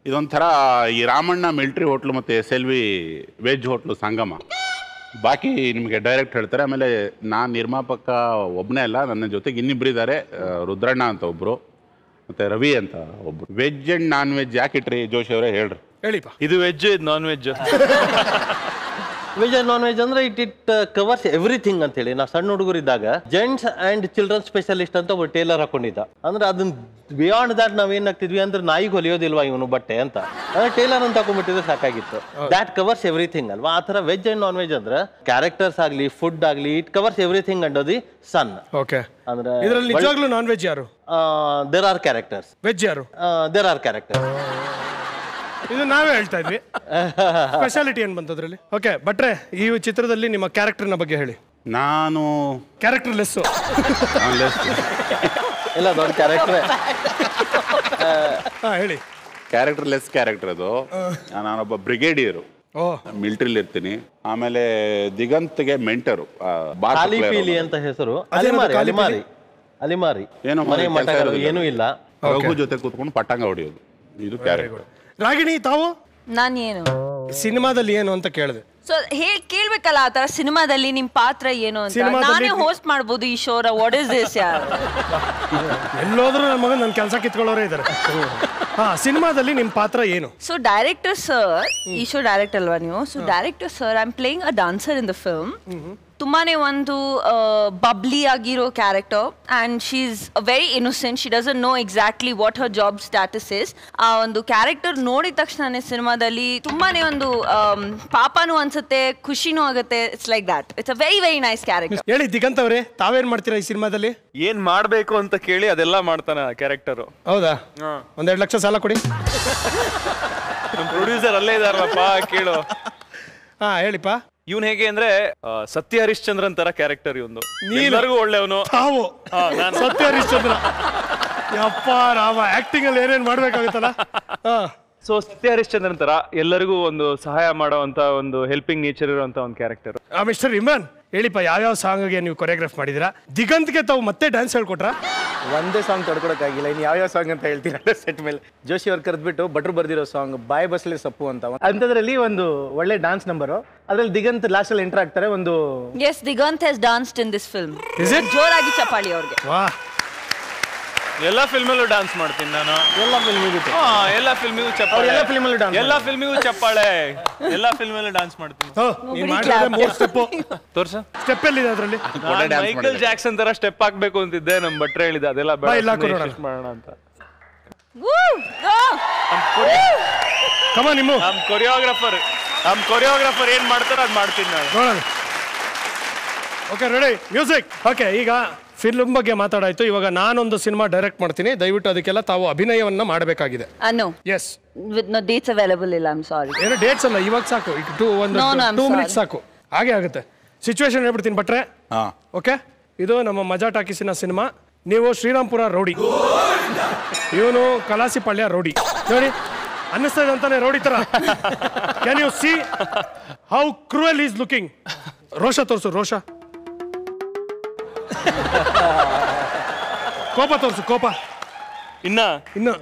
ಇದೊಂಥರ ಈ ರಾಮಣ್ಣ ಮಿಲ್ಟ್ರಿ ಹೋಟ್ಲು ಮತ್ತು S L V veg hotel Sangama ಬಾಕಿ ನಿಮಗೆ ಡೈರೆಕ್ಟ್ ಹೇಳ್ತಾರೆ ಆಮೇಲೆ ನಾನು ನಿರ್ಮಾಪಕ ಒಬ್ಬನೇ ಅಲ್ಲ ನನ್ನ ಜೊತೆಗೆ ಇದ್ದಾರೆ ರುದ್ರಣ್ಣ ಅಂತ ಒಬ್ಬರು ಮತ್ತು ರವಿ ಅಂತ ಒಬ್ಬರು ವೆಜ್ ಆ್ಯಂಡ್ ನಾನ್ ವೆಜ್ ಯಾಕೆ ಇಟ್ರಿ ಜೋಶಿ ಅವರೇ ಹೇಳ್ರಿ ಹೇಳಿಪ್ಪ ಇದು ವೆಜ್ ಇದು non veg veg non veg ಅಂದ್ರೆ ಇಟ್ ಇಟ್ ಕವರ್ಸ್ ಎವ್ರಿಥಿಂಗ್ ಅಂತ ಹೇಳಿ ನಾವು ಸಣ್ಣ ಇದ್ದಾಗ ಜೆಂಟ್ಸ್ ಅಂಡ್ ಚಿಲ್ಡ್ರನ್ ಸ್ಪೆಷಲಿಸ್ಟ್ ಅಂತ ಒಬ್ಬ ಟೇಲರ್ ಹಾಕೊಂಡಿದ್ದ ಅಂದ್ರೆ ಅದನ್ನ ಬಿಯಾಂಡ್ ದಾಟ್ ನಾವ್ ಅಂದ್ರೆ ನಾಯಿಗೆ ಹೊಲಿಯೋದಿಲ್ವಾ ಇವನು ಬಟ್ಟೆ ಅಂತ ಅಂದ್ರೆ ಟೇಲರ್ ಅಂತ ಹಾಕೊಂಡ್ಬಿಟ್ಟಿದ್ರೆ ಸಾಕಾಗಿತ್ತು ದಾಟ್ ಕವರ್ಸ್ ಎವ್ರಿಥಿಂಗ್ ಅಲ್ವಾ ಆ ತರ ವೆಜ್ ಅಂಡ್ ನಾನ್ ವೆಜ್ ಅಂದ್ರೆ ಕ್ಯಾರೆಕ್ಟರ್ಸ್ ಆಗ್ಲಿ ಫುಡ್ ಆಗ್ಲಿ ಇಟ್ ಕವರ್ಸ್ ಎವ್ರಿಥಿಂಗ್ ಅಂಡ್ ಅದಿ ಸನ್ ಓಕೆ ಅಂದ್ರೆ ಇದರಲ್ಲಿ ನಿಜವಾಗ್ಲೂ ನಾನ್ ವೆಜ್ ಯಾರು ದೇರ್ ಆರ್ ಕ್ಯಾರೆಕ್ಟರ್ಸ್ ವೆಜ್ ಯಾರು ದೇರ್ ಆರ್ ಕ್ಯಾರೆಕ್ಟರ್ಸ್ ಇದು ನಾವೇ ಹೇಳ್ತಾ ಇದ್ವಿ ಸ್ಪೆಷಾಲಿಟಿ ಏನು ಬಂತದ್ರಲ್ಲಿ ಅದರಲ್ಲಿ ಓಕೆ ಭಟ್ರೆ ಈ ಚಿತ್ರದಲ್ಲಿ ನಿಮ್ಮ ಕ್ಯಾರೆಕ್ಟರ್ನ ಬಗ್ಗೆ ಹೇಳಿ ನಾನು ಕ್ಯಾರೆಕ್ಟರ್ ಲೆಸ್ಸು ಇಲ್ಲ ದೊಡ್ಡ ಕ್ಯಾರೆಕ್ಟರ್ ಹೇಳಿ ಕ್ಯಾರೆಕ್ಟರ್ ಲೆಸ್ ಕ್ಯಾರೆಕ್ಟರ್ ಅದು ನಾನೊಬ್ಬ ಬ್ರಿಗೇಡಿಯರು ಮಿಲಿಟರಿಲಿ ಇರ್ತೀನಿ ಆಮೇಲೆ ದಿಗಂತ್ಗೆ ಮೆಂಟರು ಅಂತ ಹೆಸರು ಅಲಿಮಾರಿ ಅಲಿಮಾರಿ ಏನು ಮನೆ ಮಠಗಳು ಏನೂ ಇಲ್ಲ ರಘು ಜೊತೆ ಕೂತ್ಕೊಂಡು ಪಟ್ಟಂಗ ಹೊಡೆಯೋದು ಇದು ಕ್ಯಾರೆಕ್ಟರ್ ರಾಗಿಣಿ ತಾವು ನಾನೇನು ಸಿನಿಮಾದಲ್ಲಿ ಏನು ಅಂತ ಕೇಳಿದೆ ಸೊ ಹೇಗ್ ಕೇಳ್ಬೇಕಲ್ಲ ಆ ತರ ಸಿನಿಮಾದಲ್ಲಿ ನಿಮ್ ಪಾತ್ರ ಏನು ಅಂತ ನಾನೇ ಹೋಸ್ಟ್ ಮಾಡ್ಬೋದು ಈ ಶೋರ ವಾಟ್ ಇಸ್ ದಿಸ್ ಯಾರ್ ಎಲ್ಲೋದ್ರೂ ನನ್ನ ಮಗ ನನ್ನ ಕೆಲಸ ಕಿತ್ಕೊಳ್ಳೋರೇ ಇದ್ದಾರೆ ಹಾ ಸಿನಿಮಾದಲ್ಲಿ ನಿಮ್ಮ ಪಾತ್ರ ಏನು ಸೊ ಡೈರೆಕ್ಟರ್ ಸರ್ ಈ ಶೋ ಡೈರೆಕ್ಟ್ ಅಲ್ವಾ ನೀವು so director sir I am playing a dancer in the film ತುಂಬಾ ಒಂದು ಬಬ್ಲಿ ಆಗಿರೋ character and she is very innocent she does know exactly what her job status is ಆ ಒಂದು ಕ್ಯಾರೆಕ್ಟರ್ ನೋಡಿದ ತಕ್ಷಣ ಸಿನಿಮಾದಲ್ಲಿ ತುಂಬಾ ಒಂದು ಪಾಪನೂ ಅನ್ಸುತ್ತೆ ಖುಷಿನೂ ಆಗುತ್ತೆ it's like that it's a very very nice character ಹೇಳಿ ದಿಗಂತ ಅವರೇ ತಾವೇನ್ ಮಾಡ್ತೀರಾ ಈ ಸಿನಿಮಾದಲ್ಲಿ ಏನ್ ಮಾಡ್ಬೇಕು ಅಂತ ಕೇಳಿ ಅದೆಲ್ಲ ಮಾಡ್ತಾನೆ ಕ್ಯಾರೆಕ್ಟರ್ ಹೌದಾ ಒಂದೆರಡು ಲಕ್ಷ ಸಾಲ ಕೊಡಿ ಪ್ರೊಡ್ಯೂಸರ್ ಅಲ್ಲೇ ಇದಾರಲ್ಲಪ್ಪ ಕೇಳು ಹಾ ಹೇಳಿಪ್ಪ ಇವನ್ ಹೇಗೆ ಅಂದ್ರೆ ಸತ್ಯ ಹರಿಶ್ಚಂದ್ರನ್ ತರ ಕ್ಯಾರೆಕ್ಟರ್ ಇವನು ಎಲ್ಲರಿಗೂ ಒಳ್ಳೆಯವನು ತಾವು ಸತ್ಯ ಹರಿಶ್ಚಂದ್ರ ಯಪ್ಪ ರಾಮ ಆಕ್ಟಿಂಗ್ ಅಲ್ಲಿ ಏನೇನ್ ಮಾಡ್ಬೇಕಾಗುತ್ತಲ್ಲ ಸೊ ಸತ್ಯ ಹರಿಶ್ಚಂದ್ರನ್ ತರ ಎಲ್ಲರಿಗೂ ಒಂದು ಸಹಾಯ ಮಾಡುವಂತ ಒಂದು ಹೆಲ್ಪಿಂಗ್ ನೇಚರ್ ಇರುವಂತ ಒಂದು ಕ್ಯಾರೆಕ್ಟರ್ ಆ ಮಿಸ್ಟರ್ ಹೇಳಿಪ್ಪ ಯಾವ್ಯಾವ ಸಾಂಗ್ಗೆ ನೀವು ಕೊರಿಯೋಗ್ರಾಫ್ ಮಾಡಿದಿರಾ ದಿಗಂತ್ಗೆ ತಾವು ಮತ್ತೆ ಡ್ಯಾನ್ಸ್ ಹೇಳ್ಕೊಟ್ರ ಒಂದೇ ಸಾಂಗ್ ತೊಡ್ಕೊಡಕ್ಕಾಗಿಲ್ಲ ಇನ್ನು ಯಾವ್ಯಾವ ಸಾಂಗ್ ಅಂತ ಹೇಳ್ತೀರಾ ಸೆಟ್ ಮೇಲೆ ಜೋಶಿ ಅವ್ರು ಕರೆದ್ಬಿಟ್ಟು ಬಟ್ರು ಬರ್ದಿರೋ ಸಾಂಗ್ ಬಾಯ್ ಬಸ್ಲೆ ಸಪ್ಪು ಅಂತ ಅಂಥದ್ರಲ್ಲಿ ಒಂದು ಒಳ್ಳೆ ಡಾನ್ಸ್ ನಂಬರ್ ಅದ್ರಲ್ಲಿ ದಿಗಂತ್ ಲಾಸ್ಟ್ ಅಲ್ಲಿ ಎಂಟರ್ ಆಗ್ತಾರೆ ಒಂದು yes Diganth has danced in this film ಜೋರಾಗಿ ಚಪಾಳಿ ಅವ್ರಿಗೆ ವಾಹ್ ಎಲ್ಲ ಫಿಲ್ಮಲ್ಲೂ ಡಾನ್ಸ್ ಮಾಡ್ತೀನಿ ನಾನು ಎಲ್ಲ ಫಿಲ್ಮಿಗೂ ಎಲ್ಲ ಫಿಲ್ಮಿಗೂ ಚಪ್ಪಾಳೆ ಎಲ್ಲ ಫಿಲ್ಮಲ್ಲೂ ಡ್ಯಾನ್ಸ್ ಎಲ್ಲ ಫಿಲ್ಮಿಗೂ ಚಪ್ಪಾಳೆ ಎಲ್ಲ ಫಿಲ್ಮಲ್ಲೂ ಡ್ಯಾನ್ಸ್ ಮಾಡ್ತೀನಿ ಮೈಕಲ್ ಜಾಕ್ಸನ್ ತರ ಸ್ಟೆಪ್ ಹಾಕ್ಬೇಕು ಅಂತಿದ್ದೆ ನಮ್ಮ ಬಟ್ರೆ ಹೇಳಿದ ಅದೆಲ್ಲ ಬೇಡ ಮಾಡೋಣ ಅಂತ ನಿಮ್ಮ ಕೊರಿಯೋಗ್ರಾಫರ್ ನಮ್ ಕೊರಿಯೋಗ್ರಾಫರ್ ಏನ್ ಮಾಡ್ತಾರೋ ಅದ್ ಮಾಡ್ತೀನಿ ನಾನು ಓಕೆ ರೆಡಿ ಮ್ಯೂಸಿಕ್ ಓಕೆ ಈಗ ಫಿಲ್ಮ್ ಬಗ್ಗೆ ಮಾತಾಡಾಯ್ತು ಇವಾಗ ನಾನೊಂದು ಸಿನಿಮಾ ಡೈರೆಕ್ಟ್ ಮಾಡ್ತೀನಿ ದಯವಿಟ್ಟು ಅದಕ್ಕೆಲ್ಲ ತಾವು ಅಭಿನಯವನ್ನ ಮಾಡಬೇಕಾಗಿದೆ ಎಸ್ ವಿತ್ ಡೇಟ್ಸ್ ಅವೈಲೇಬಲ್ ಇಲ್ಲ ಐ ಸಾರಿ ಏನು ಡೇಟ್ಸ್ ಅಲ್ಲ ಇವಾಗ ಸಾಕು ಟೂ ಒಂದು ಟೂ ಮಿನಿಟ್ಸ್ ಸಾಕು ಹಾಗೆ ಆಗುತ್ತೆ ಸಿಚುವೇಶನ್ ಹೇಳ್ಬಿಡ್ತೀನಿ ಬಟ್ರೆ ಓಕೆ ಇದು ನಮ್ಮ ಮಜಾ ಟಾಕೀಸಿನ ಸಿನಿಮಾ ನೀವು ಶ್ರೀರಾಮ್ಪುರ ರೌಡಿ ಇವನು ಕಲಾಸಿಪಾಳ್ಯ ರೌಡಿ ನೋಡಿ ಅನ್ನಿಸ್ತಾ ರೋಡಿ ರೌಡಿ ತರ can you see how cruel is looking ರೋಷ ತೋರಿಸು ರೋಷ ಕೋಪ ತೋರಿಸು ಕೋಪ ಇನ್ನ ಇನ್ನು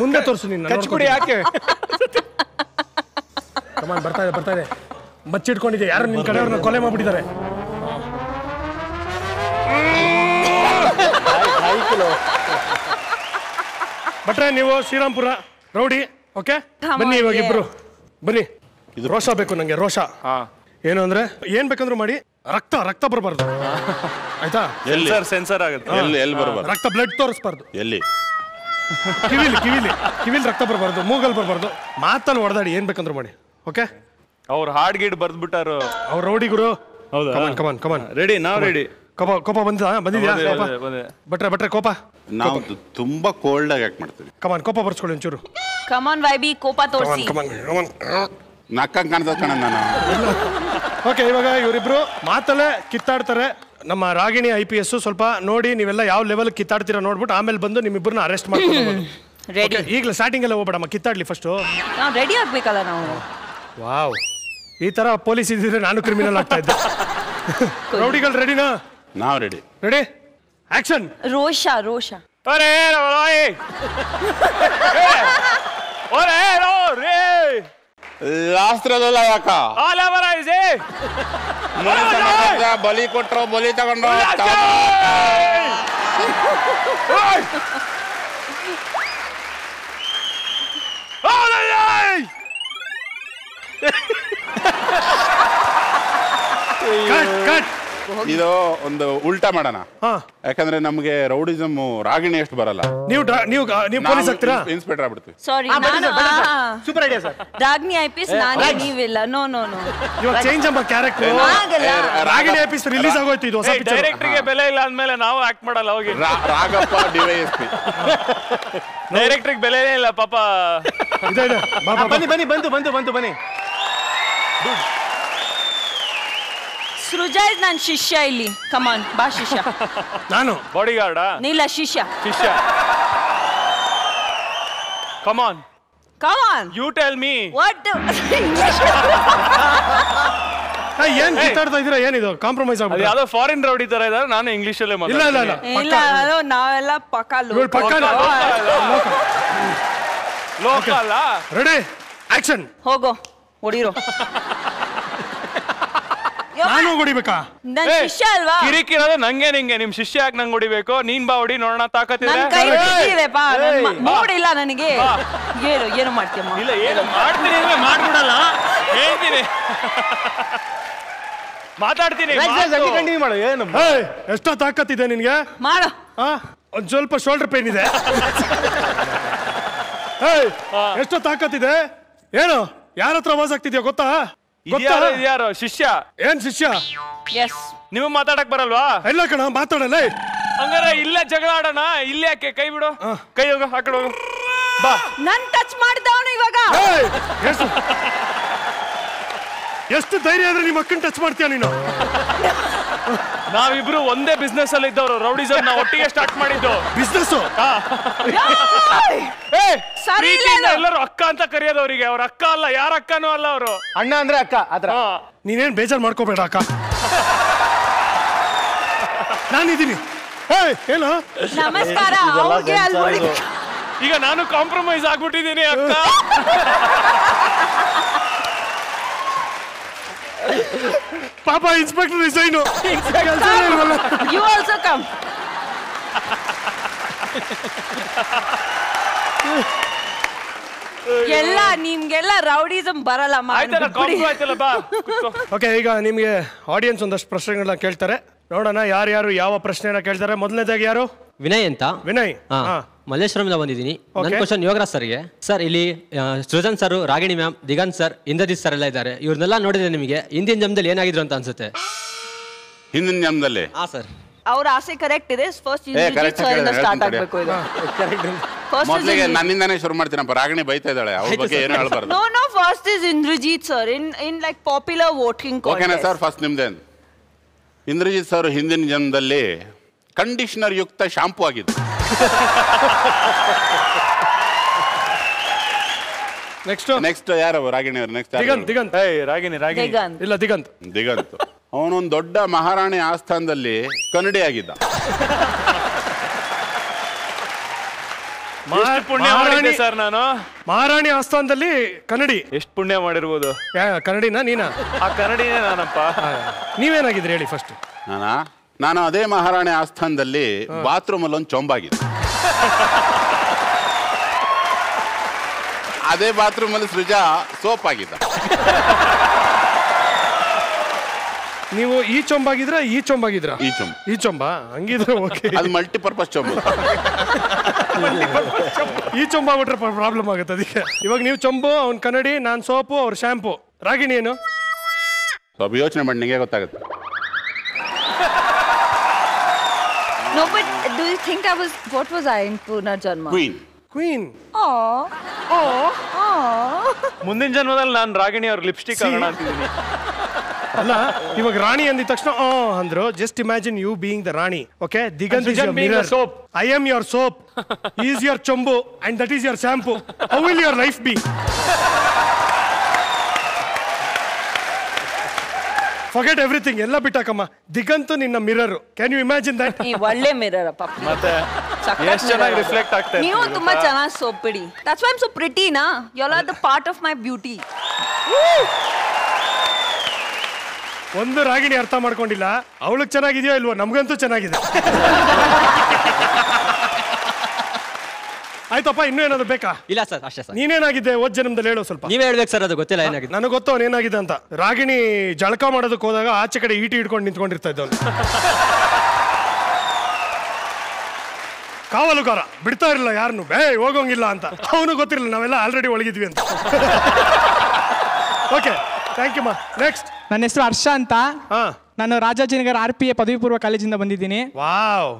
ಮುಂದೆ ತೋರಿಸು ನಿನ್ನ ಕಚ್ಕೊಡಿ ಯಾಕೆ ಕಮಾನ್ ಬರ್ತಾ ಇದೆ ಬರ್ತಾ ಇದೆ ಯಾರು ನಿನ್ ಕಡೆಯವ್ರನ್ನ ಕೊಲೆ ಮಾಡ್ಬಿಟ್ಟಿದ್ದಾರೆ ಬಟ್ರೆ ನೀವು ಶ್ರೀರಾಮ್ಪುರ ರೌಡಿ ಓಕೆ ಬನ್ನಿ ಇವಾಗ ಇಬ್ರು ಬನ್ನಿ ಇದು ರೋಷ ಬೇಕು ನಂಗೆ ರೋಷ ಏನು ಅಂದ್ರೆ ಏನ್ ಬೇಕಂದ್ರು ಮಾಡಿ ರಕ್ತ ರಕ್ತ ಬರಬಾರ್ದು ಆಯ್ತಾ ಎಲ್ಲಿ ಸೆನ್ಸರ್ ಸೆನ್ಸರ್ ಆಗುತ್ತೆ ಎಲ್ಲಿ ಎಲ್ಲಿ ಬರಬಾರ್ದು ರಕ್ತ ಬ್ಲಡ್ ತೋರಿಸ್ಬಾರ್ದು ಎಲ್ಲಿ ಕಿವಿಲಿ ಕಿವಿಲಿ ಕಿವಿಲಿ ರಕ್ತ ಬರಬಾರ್ದು ಮೂಗಲ್ ಬರಬಾರ್ದು ಮಾತಲ್ಲಿ ಹೊಡೆದಾಡಿ ಏನ್ ಬೇಕಂದ್ರೆ ಮಾಡಿ ಓಕೆ ಹಾರ್ಡ್ ಹಾಡ್ ಗೀಡ್ ಬರ್ದ್ಬಿಟ್ಟಾರು ಅವ್ರ ರೌಡಿ ಗುರು ಹೌದಾ ಕಮನ್ ಕಮಾನ್ ಕಮನ್ ರೆಡಿ ನಾವ್ ರೆಡಿ ಕೋಪ ಕೋಪ ಬಂದ ಬಂದಿದ್ಯಾ ಕೋಪ ಬಟ್ರೆ ಬಟ್ರೆ ಕೋಪ ನಾವು ತುಂಬಾ ಕೋಲ್ಡ್ ಆಗಿ ಯಾಕೆ ಮಾಡ್ತೀವಿ ಕಮಾನ್ ಕೋಪ ಬರ್ಸ್ಕೊಳ್ಳಿ ಒಂಚೂರು ಕಮನ್ ವೈಬಿ ಕೋಪ ತೋರಿಸಿ ಕಮನ್ ಕಮಾನ್ ನಕ್ಕಂಗೆ ನಾನು ಓಕೆ ಇವಾಗ ಇವರಿಬ್ರು ಮಾತಲ್ಲೇ ಕಿತ್ತಾಡ್ತಾರೆ ನಮ್ಮ ರಾಗಿಣಿ ಐ ಪಿ ಎಸ್ ಸ್ವಲ್ಪ ನೋಡಿ ನೀವೆಲ್ಲ ಯಾವ ಲೆವೆಲ್ ಕಿತ್ತಾಡ್ತೀರಾ ನೋಡ್ಬಿಟ್ಟು ಆಮೇಲೆ ಬಂದು ನಿಮ್ಮಿಬ್ಬರನ್ನ ಅರೆಸ್ಟ್ ಮಾಡ್ಕೊಂಡು ರೆಡಿ ಈಗಲೇ ಎಲ್ಲ ಹೋಗ್ಬೇಡಮ್ಮ ಕಿತ್ತಾಡ್ಲಿ ಫಸ್ಟು ರೆಡಿ ಆಗ್ಬೇಕಲ್ಲ ನಾವು ವಾವ್ ಈ ತರ ಪೊಲೀಸ್ ಇದ್ದಿದ್ರೆ ನಾನು ಕ್ರಿಮಿನಲ್ ಆಗ್ತಾ ಇದ್ದೆ ರೌಡಿಗಳು ರೆಡಿನಾ ನಾವು ರೆಡಿ ರೆಡಿ ಆಕ್ಷನ್ ರೋಷ ರೋಷ ಅರೇ ರೇ ಲಾಸ್ತ್ರದಲ್ಲ ಯಾಕ ಆಲ್ ಅವರ್ ಐಸ್ ಏ ಬಲಿ ಕೊಟ್ರು ಬಲಿ ತಗೊಂಡ್ರು ಇದು ಒಂದು ಉಲ್ಟಾ ಮಾಡೋಣ ಹಾ ಯಾಕಂದ್ರೆ ನಮ್ಗೆ ರೌಡಿಸಮ್ ರಾಗಿಣಿ ಎಷ್ಟು ಬರಲ್ಲ ನೀವು ನೀವು ಗ- ಪೊಲೀಸ್ ಆಗ್ತೀರಾ ಇನ್ಸ್ಪೆಕ್ಟರ್ ಆಗ್ಬಿಡ್ತೀವಿ sorry super idea sir Ragini I ನಾನು ನೀವಿಲ್ಲ ನೋ ನೋ ನೋ ಇವಾಗ ಚೇಂಜ್ ಅಮ್ಮ ಕ್ಯಾರೆಕ್ಟರ್ ಆಗಲ್ಲ. ರಾಗಿಣಿ ಎಪಿಸ್ ರಿಲೀಸ್ ಆಗೋಯ್ತು ಇದು ಹೊಸ ಪಿಕ್ಚರ್ ಡೈರೆಕ್ಟರ್ಗೆ ಬೆಲೆ ಇಲ್ಲ ಅಂದ್ಮೇಲೆ ನಾವು ಆಕ್ಟ್ ಮಾಡಲ್ಲ ಹೋಗಿ ರಾಗಪ್ಪ ಡಿವೈಎಸ್ಪಿ ಡೈರೆಕ್ಟರ್ಗೆ ಬೆಲೆನೇ ಇಲ್ಲ ಪಾಪ ಬನ್ನಿ ಬನ್ನಿ ಬಂದು ಬಂದು ಬಂದು ಬನ್ನಿ ಸೃಜ ಇಸ್ ನನ್ನ ಶಿಷ್ಯ ಇಲ್ಲಿ ಕಮಾನ್ ಬಾ ಶಿಷ್ಯ ನಾನು ಬಾಡಿ ನೀಲ ಶಿಷ್ಯ ಶಿಷ್ಯ come on come on you tell me what ಏನ್ ಮಾತಾಡ್ತಾ ಇದೀರಾ ಏನಿದು ಕಾಂಪ್ರಮೈಸ್ ಆಗ್ಬಿಟ್ಟು ಯಾವ್ದೋ ಫಾರಿನ್ ರೌಡಿ ತರ ಇದಾರೆ ನಾನು ಇಂಗ್ಲಿಷ್ ಅಲ್ಲೇ ಇಲ್ಲ ಇಲ್ಲ ಇಲ್ಲ ನಾವೆಲ್ಲ ಪಕ್ಕ ಪಕ್ಕ ಲೋಕ ಅಲ್ಲ ರೆಡಿ ಆಕ್ಷನ್ ಹೋಗೋ ಹೊಡಿರೋ ನಾನು ಹೊಡಿಬೇಕಾ ನನ್ನ ಶಿಷ್ಯ ಅಲ್ವಾ ಕಿರಿಕಿರೋದು ನಂಗೆ ನಿಂಗೆ ನಿಮ್ ಶಿಷ್ಯ ಯಾಕೆ ನಂಗೆ ಹೊಡಿಬೇಕು ನೀನ್ ಬಾ ಹೊಡಿ ನೋಡೋಣ ನನ್ ತಾಕತ್ತಿದ್ರೆ ಕೈ ಬಿದ್ದಿದೆಪ್ಪ ನೋಡಿಲ್ಲ ನನಗೆ ಏನು ಏನು ಮಾಡ್ತೀಯಮ್ಮ ಇಲ್ಲ ಏನು ಮಾಡ್ತೀನಿ ಅಂದ್ರೆ ಮಾಡ್ಬಿಡಲ್ಲ ಹೇಳ್ತೀನಿ ಮಾತಾಡ್ತೀನಿ ಮಾತು. ಕಂಟಿನ್ಯೂ ಮಾಡು ಏನು ಎಷ್ಟೋ ತಾಕತ್ತಿದೆ ನಿನ್ಗೆ ಮಾಡು ಆ? ಒಂದ್ ಸ್ವಲ್ಪ ಶೋಲ್ಡರ್ ಪೇನ್ ಇದೆ ಹೇ ಎಷ್ಟೋ ತಾಕತ್ತಿದೆ ಏನು ಯಾರತ್ರ ಹತ್ರ ವಾಸ ಗೊತ್ತಾ ಇದ್ಯಾರು ಇದ್ಯಾರು ಶಿಷ್ಯ ಏನ್ ಶಿಷ್ಯ ಎಸ್ ನಿಮಗೆ ಮಾತಾಡಕ್ ಬರಲ್ವಾ ಇಲ್ಲ ಕಣ ಮಾತಾಡಲ್ಲ ಹಂಗಾರ ಇಲ್ಲೇ ಜಗಳ ಆಡೋಣ ಇಲ್ಲೇ ಯಾಕೆ ಕೈ ಬಿಡು ಕೈ ಹೋಗು ಆ ಹೋಗು ಬಾ ನನ್ ಟಚ್ ಮಾಡಿದವನು ಇವಾಗ ಎಷ್ಟು ಧೈರ್ಯ ಆದ್ರೆ ನಿಮ್ಮ ಅಕ್ಕನ ಟಚ್ ಮಾಡ್ತೀಯ ನೀನು ನಾವಿಬ್ರು ಒಂದೇ ಬಿಸ್ನೆಸ್ ಅಲ್ಲಿ ಇದ್ದವರು ರೌಡಿಸಂ ನಾವು ಒಟ್ಟಿಗೆ ಸ್ಟಾರ್ಟ್ ಮಾಡಿದ್ದು ಬಿಸ್ನೆಸ್ ಸರಿ ಇಲ್ಲ ಎಲ್ಲರೂ ಅಕ್ಕ ಅಂತ ಕರೆಯೋದು ಅವರಿಗೆ ಅವ್ರ ಅಕ್ಕ ಅಲ್ಲ ಯಾರ ಅಕ್ಕನೂ ಅಲ್ಲ ಅವರು ಅಣ್ಣ ಅಂದ್ರೆ ಅಕ್ಕ ಅದ್ರ ನೀನೇನ್ ಬೇಜಾರ್ ಮಾಡ್ಕೋಬೇಡ ಅಕ್ಕ ನಾನಿದ್ದೀನಿ ಏನು ನಮಸ್ಕಾರ ಈಗ ನಾನು ಕಾಂಪ್ರಮೈಸ್ ಆಗ್ಬಿಟ್ಟಿದ್ದೀನಿ ಅಕ್ಕ ಪಾಪ inspector resign you also come ಎಲ್ಲ ನಿಮ್ಗೆಲ್ಲ ರೌಡಿಸಮ್ ಬರಲ್ಲ ಓಕೆ ಈಗ ನಿಮಗೆ ಆಡಿಯನ್ಸ್ ಒಂದಷ್ಟು ಪ್ರಶ್ನೆಗಳನ್ನ ಕೇಳ್ತಾರೆ ನೋಡೋಣ ಯಾರ್ಯಾರು ಯಾವ ಪ್ರಶ್ನೆಯನ್ನ ಕೇಳ್ತಾರೆ ಮೊದಲನೇದಾಗಿ ಯಾರು ವಿನಯ್ ಅಂತ ವಿನಯ್ ಹಾ ಬಂದಿದ್ದೀನಿ ನನ್ನ ಕ್ವಶನ್ ಯೋಗರಾಜ್ ಸರ್ಗೆ ಸರ್ ಇಲ್ಲಿ Srujan sir Ragini ma'am Digan sir Indrajit sir ಎಲ್ಲ ಇದ್ದಾರೆ ಇವ್ರನ್ನೆಲ್ಲ ನೋಡಿದ್ರೆ ನಿಮಗೆ ಹಿಂದಿನ ಜಮದಲ್ಲಿ ಏನಾಗಿದ್ರು ಅಂತ ಅನ್ಸುತ್ತೆ ಹಿಂದಿನ ಜನ್ಮದಲ್ಲಿ ಹಾ ಸರ್ ಅವ್ರ ಆಸೆ ಕರೆಕ್ಟ್ ಇದೆ ಫಸ್ಟ್ ಸ್ಟಾರ್ಟ್ ಆಗಬೇಕು ಇದು ಫಸ್ಟ್ ಮೊದಲಿಗೆ ನನ್ನಿಂದಾನೇ ಶುರು ಮಾಡ್ತೀನಪ್ಪ ರಾಗಿಣಿ ಬೈತಾ ಇದ್ದಾಳೆ ಅವ್ರ ಬಗ್ಗೆ ಏನು ಹೇಳ್ಬಾರ್ದು no no first is Indrajit sir in in like popular voting ಓಕೆನಾ ಸರ್ ಫಸ್ಟ್ ನಿಮ್ದೇನು ಇಂದ್ರಜಿತ್ ಸರ್ ಹಿಂದಿನ ಜನ್ಮದಲ್ಲಿ ಕಂಡೀಷನರ್ ಯುಕ್ತ ಶಾಂಪು ಆಗಿದೆ ನೆಕ್ಸ್ಟ್ ನೆಕ್ಸ್ಟ್ ಯಾರವ ರಾಗಿಣಿ ಅವರು ನೆಕ್ಸ್ಟ್ ದಿಗಂತ್ ದಿಗಂತ್ ರಾಗಿಣಿ ರಾಗಿಣಿ ಇಲ್ಲ ದಿಗಂತ್ ದಿಗಂತ್ ಅವನೊಂದು ದೊಡ್ಡ ಮಹಾರಾಣಿ ಆಸ್ಥಾನದಲ್ಲಿ ಕನ್ನಡಿ ಆಗಿದ್ದ ಸರ್ ನಾನು ಮಹಾರಾಣಿ ಆಸ್ಥಾನದಲ್ಲಿ ಕನ್ನಡಿ ಎಷ್ಟು ಪುಣ್ಯ ಮಾಡಿರ್ಬೋದು ಯಾ ಕನ್ನಡಿನ ನೀನಾ ಆ ಕನ್ನಡಿನೇ ನಾನಪ್ಪ ನೀವೇನಾಗಿದ್ರಿ ಹೇಳಿ ಫಸ್ಟ್ ನಾನಾ ನಾನು ಅದೇ ಮಹಾರಾಣಿ ಆಸ್ಥಾನದಲ್ಲಿ ಬಾತ್ರೂಮ್ ಒಂದು ಚೊಂಬಾಗಿದೆ ಅದೇ ಬಾತ್ರೂಮ್ ಅಲ್ಲಿ ಸೃಜಾ ಸೋಪ್ ಆಗಿದ್ದ ನೀವು ಈ ಚೊಂಬಾಗಿದ್ರ ಈ ಚೊಂಬಾಗಿದ್ರ ಈ ಚೊಂಬ ಈ ಚೊಂಬ ಹಂಗಿದ್ರೆ ಓಕೆ ಅದು ಪರ್ಪಸ್ ಚೊಂಬ ಈ ಚೊಂಬ ಬಿಟ್ರೆ ಪ್ರಾಬ್ಲಮ್ ಆಗುತ್ತೆ ಅದಕ್ಕೆ ಇವಾಗ ನೀವು ಚೊಂಬು ಅವ್ನ ಕನ್ನಡಿ ನಾನು ಸೋಪು ಅವ್ರ ಶ್ಯಾಂಪು ರಾಗಿಣಿ ಏನು ಸ್ವಲ್ಪ ಯೋಚನೆ ಮಾಡಿ ನಿಂಗೆ ಗೊತ್ತಾಗುತ್ತೆ No, but do you think I was... What was I in Purnarjanma? Queen. Queen ಮುಂದಿನ ಜನ್ಮದಲ್ಲಿ ನಾನು ರಾಗಿಣಿ ಅವ್ರ ಲಿಪ್ಸ್ಟಿಕ್ ಆಗೋಣ ಅಂತಿದ್ದೀನಿ ಅಲ್ಲ ಇವಾಗ ರಾಣಿ ಅಂದಿದ ತಕ್ಷಣ ಆ ಅಂದ್ರು just imagine you being the rani okay Diganth is mirror soap I am your soap is your chombu and that is your shampoo how will your life be forget everything ಎಲ್ಲ ಬಿಟ್ಟಾಕಮ್ಮ ದಿಗಂತು ನಿನ್ನ mirror can you imagine that ಈ ಒಳ್ಳೆ ಮಿರರ್ ಅಪ್ಪ ಮತ್ತೆ ಎಷ್ಟು ಚೆನ್ನಾಗಿ ರಿಫ್ಲೆಕ್ಟ್ ಆಗ್ತಾ ನೀವು ತುಂಬಾ ಚೆನ್ನಾಗಿ ಸೋಪಿಡಿ that's why am so pretty ನಾ you are the part of my beauty ಒಂದು ರಾಗಿಣಿ ಅರ್ಥ ಮಾಡ್ಕೊಂಡಿಲ್ಲ ಅವಳಿಗೆ ಚೆನ್ನಾಗಿದೆಯೋ ಇಲ್ವೋ ನಮಗಂತೂ ಚೆನ್ನಾಗಿದೆ ಆಯ್ತಪ್ಪ ಇನ್ನೂ ಏನಾದ್ರು ಬೇಕಾ ಇಲ್ಲ ಸರ್ ಅಷ್ಟೇ ಸರ್ ನೀನೇನಾಗಿದೆ ಓದ್ ಜನ್ಮದಲ್ಲಿ ಹೇಳೋ ಸ್ವಲ್ಪ ನೀವೇ ಹೇಳ್ಬೇಕು ಸರ್ ಅದು ಗೊತ್ತಿಲ್ಲ ಏನಾಗಿದೆ ನನಗೆ ಗೊತ್ತು ಏನಾಗಿದೆ ಅಂತ ರಾಗಿಣಿ ಜಳಕ ಮಾಡೋದಕ್ಕೆ ಹೋದಾಗ ಆಚೆ ಕಡೆ ಈಟಿ ಹಿಡ್ಕೊಂಡು ನಿಂತ್ಕೊಂಡಿರ್ತಾ ಇದ್ದವನು ಕಾವಲುಗಾರ ಬಿಡ್ತಾ ಇರಲಿಲ್ಲ ಯಾರನ್ನು ಬೇ ಹೋಗೋಂಗಿಲ್ಲ ಅಂತ ಅವನು ಗೊತ್ತಿರಲಿಲ್ಲ ನಾವೆಲ್ಲ ಆಲ್ರೆಡಿ ಒಳಗಿದ್ವಿ ಅಂತ ಓಕೆ ಥ್ಯಾಂಕ್ ಯು ಮಾ ನೆಕ್ಸ್ಟ್ ನನ್ನ ಹೆಸರು ಹರ್ಷ ಅಂತ ನಾನು ರಾಜಾಜಿನಗರ ಆರ್ ಪಿ ಎ ಪದವಿ ಪೂರ್ವ ಕಾಲೇಜಿಂದ ಬಂದಿದ್ದೀನಿ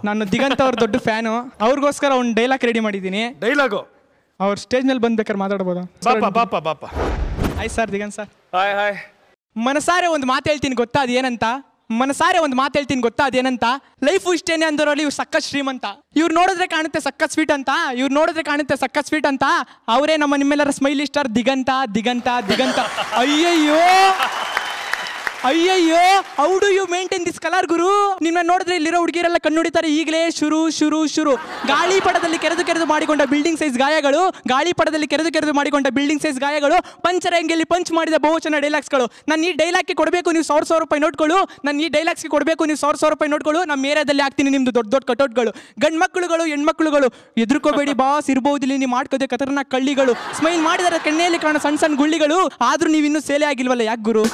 ನಾನು ದಿಗಂತ ಅವ್ರ ದೊಡ್ಡ ಫ್ಯಾನು ಅವ್ರಿಗೋಸ್ಕರ ಒಂದು ಡೈಲಾಗ್ ರೆಡಿ ಮಾಡಿದ್ದೀನಿ ಡೈಲಾಗು ಅವ್ರ ಸ್ಟೇಜ್ ಮೇಲೆ ಬಂದ್ಬೇಕಾದ್ರೆ ಮಾತಾಡ್ಬೋದು sir Diganth sir hi hi ಮನಸಾರೆ ಒಂದು ಮಾತು ಹೇಳ್ತೀನಿ ಗೊತ್ತಾ ಅದೇನಂತ ಮನಸಾರೆ ಒಂದು ಮಾತು ಹೇಳ್ತೀನಿ ಗೊತ್ತಾ ಅದೇನಂತ ಲೈಫ್ ಇಷ್ಟೇನೆ ಅಂದ್ರಲ್ಲಿ ಇವ್ರು ಸಕ್ಕತ್ ಶ್ರೀಮಂತ ಇವ್ರು ನೋಡಿದ್ರೆ ಕಾಣುತ್ತೆ ಸಕ್ಕತ್ ಸ್ವೀಟ್ ಅಂತ ಇವ್ರು ನೋಡಿದ್ರೆ ಕಾಣುತ್ತೆ ಸಕ್ಕತ್ ಸ್ವೀಟ್ ಅಂತ ಅವರೇ ನಮ್ಮ ನಿಮ್ಮೆಲ್ಲರ ಸ್ಮೈಲಿ ಸ್ಟಾರ್ ದಿಗಂತ ದಿಗಂತ ದಿಗಂತ ಅಯ್ಯಯ್ಯೋ ಅಯ್ಯಯ್ಯೋ how do you maintain this colour ಗುರು ನಿನ್ನ ನೋಡಿದ್ರೆ ಇಲ್ಲಿರೋ ಕಣ್ಣು ಕಣ್ಣುಡಿತಾರೆ ಈಗಲೇ ಶುರು ಶುರು ಶುರು ಗಾಳಿ ಪಡದಲ್ಲಿ ಕೆರೆದು ಕೆರೆದು ಮಾಡಿಕೊಂಡ ಬಿಲ್ಡಿಂಗ್ ಸೈಜ್ ಗಾಯಗಳು ಗಾಳಿ ಪಡದಲ್ಲಿ ಕೆರೆದು ಕೆರೆದು ಮಾಡಿಕೊಂಡ ಬಿಲ್ಡಿಂಗ್ ಸೈಜ್ ಗಾಯಗಳು ಪಂಚರ ಅಂಗಿಯಲ್ಲಿ ಪಂಚ್ ಮಾಡಿದ ಡೈಲಾಗ್ಸ್ ಡೈಲಾಗ್ಸ್ಗಳು ನಾನು ಈ ಡೈಲಾಗ್ಗೆ ಕೊಡಬೇಕು ನೀವು ಸಾವಿರ ಸಾವಿರ ರೂಪಾಯಿ ನೋಟ್ಗಳು ನಾನು ಈ ಡೈಲಾಗ್ಸ್ಗೆ ಕೊಡಬೇಕು ನೀವು ಸಾವಿರ ಸಾವಿರ ರೂಪಾಯಿ ನೋಟ್ಗಳು ನಮ್ಮ ಏರಿಯಾದಲ್ಲಿ ಹಾಕ್ತೀನಿ ನಿಮ್ದು ದೊಡ್ಡ ದೊಡ್ಡ ಕಟೌಟ್ಗಳು ಗಂಡ್ ಮಕ್ಕಳುಗಳು ಹೆಣ್ಮಕ್ಳುಗಳು ಎದುರ್ಕೋಬೇಡಿ ಬಾಸ್ ಇರಬಹುದು ಇಲ್ಲಿ ನೀವು ಮಾಡ್ಕೋದೆ ಕತರ್ನಾಕ್ ಕಳ್ಳಿಗಳು ಸ್ಮೈಲ್ ಮಾಡಿದರೆ ಕಣ್ಣೆಯಲ್ಲಿ ಕಾಣೋ ಸಣ್ಣ ಸಣ್ಣ ಗುಳ್ಳಿಗಳು ಆದ್ರೂ ನೀವು ಇನ್ನೂ ಸೇಲೆ ಆಗಿಲ್ವಲ್ಲ ಯಾಕೆ ಗುರು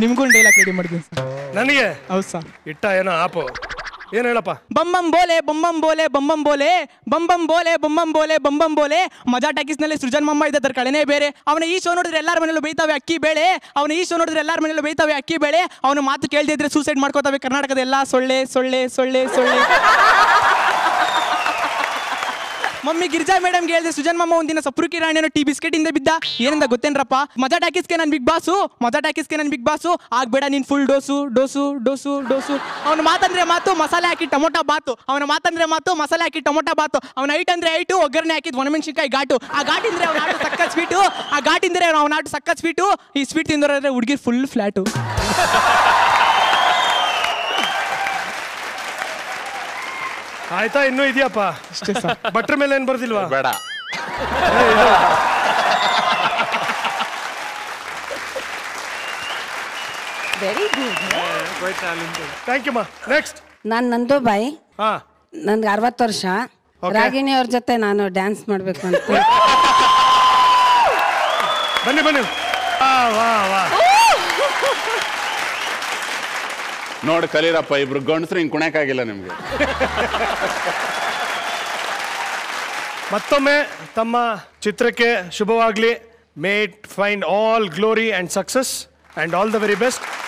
ನಿಮ್ಗೂ ಡೈಲಾಗ್ ರೆಡಿ ಮಾಡಿದ್ದೀನಿ ಸರ್ ನನಗೆ ಹೌದು ಸರ್ ಇಟ್ಟ ಏನೋ ಆಪು ಏನ್ ಹೇಳಪ್ಪ ಬಮ್ಮಂ ಬೋಲೆ ಬೊಂಬಂ ಬೋಲೆ ಬೊಂಬಂ ಬೋಲೆ ಬೊಂಬಂ ಬೋಲೆ ಬೊಂಬಂ ಬೋಲೆ ಬೊಂಬಂ ಬೋಲೆ ಮಜಾ ಟಾಕೀಸ್ ನಲ್ಲಿ ಸೃಜನ್ ಮಮ್ಮ ತರ ಕಳೆನೇ ಬೇರೆ ಅವನ ಈ ಶೋ ನೋಡಿದ್ರೆ ಎಲ್ಲಾರ ಮನೇಲೂ ಬೈತಾವೆ ಅಕ್ಕಿ ಬೇಳೆ ಅವನ ಈ ಶೋ ನೋಡಿದ್ರೆ ಎಲ್ಲಾರ ಮನೇಲೂ ಬೈತಾವೆ ಅಕ್ಕಿ ಬೇಳೆ ಅವನ ಮಾತು ಕೇಳದಿದ್ರೆ ಸೂಸೈಡ್ ಮಾಡ್ಕೋತಾವೆ ಕರ್ನಾಟಕದ ಎಲ್ಲಾ ಸೊಳ್ಳೆ ಸೊಳ್ಳೆ ಸೊಳ್ಳೆ ಸೊಳ್ಳೆ ಮಮ್ಮಿ ಗಿರಿಜಾ ಮೇಡಮ್ ಹೇಳಿದೆ ಸುಜನ್ ಮಮ್ಮ ಒಂದಿನ ಸಪ್ರುಕಿ ರಾಣಿಯನ್ನು ಟೀ ಬಿಸ್ಕೆಟ್ ಇಂದ ಬಿದ್ದ ಏನಂದ ಗೊತ್ತೇನ್ರಪ್ಪ ಮಜಾ ಟಾಕಿಸ್ಕೆ ನನ್ ಬಿಗ್ ಬಾಸು ಮಜಾ ಟಾಕಿಸ್ಕೆ ನನ್ ಬಿಗ್ ಬಾಸು ಆಗ್ಬೇಡ ನೀನ್ full dose dose dose dose ಅವ್ನ ಮಾತಂದ್ರೆ ಮಾತು ಮಸಾಲೆ ಹಾಕಿ ಟೊಮೊಟೊ ಬಾತು ಅವನ ಮಾತಂದ್ರೆ ಮಾತು ಮಸಾಲೆ ಹಾಕಿ ಟೊಮೊಟೊ ಬಾತು ಅವನ ಐಟ್ ಅಂದ್ರೆ ಐಟು ಒಗ್ಗರಣೆ ಹಾಕಿದ್ ಒಣಮೆಣಸಿನಕಾಯಿ ಘಾಟು ಆ ಇಂದ್ರೆ ಅವ್ನ ಆಟ ಸಕ್ಕ ಸ್ವೀಟು ಆ ಇಂದ್ರೆ ಅವನ ಆಟ ಸಕ್ಕ ಸ್ವೀಟು ಈ ಸ್ವೀಟ್ ತಿಂದ್ರೆ ಹುಡುಗಿ ಫುಲ್ ಫ್ಲಾಟು ಆಯ್ತಾ ಇನ್ನೂ ಇದೆಯಪ್ಪ ಅಷ್ಟೇ ಸರ್ ಮೇಲೆ ಏನು ಬರ್ದಿಲ್ವಾ ಬೇಡ very good thank you next ನಾನು ನಂದೋಬಾಯಿ ಹಾ ನನ್ಗೆ ಅರವತ್ತು ವರ್ಷ ರಾಗಿಣಿ ಅವ್ರ ಜೊತೆ ನಾನು ಡ್ಯಾನ್ಸ್ ಮಾಡಬೇಕು ಅಂತ ಬನ್ನಿ ಬನ್ನಿ ವಾ ವಾ ವಾ ನೋಡಿ ಕಲೀರಪ್ಪ ಇಬ್ರು ಗಂಡಸ್ರು ಹಿಂಗೆ ಕುಣಕಾಗಿಲ್ಲ ನಿಮಗೆ ಮತ್ತೊಮ್ಮೆ ತಮ್ಮ ಚಿತ್ರಕ್ಕೆ ಶುಭವಾಗಲಿ may find all glory and success and all the very best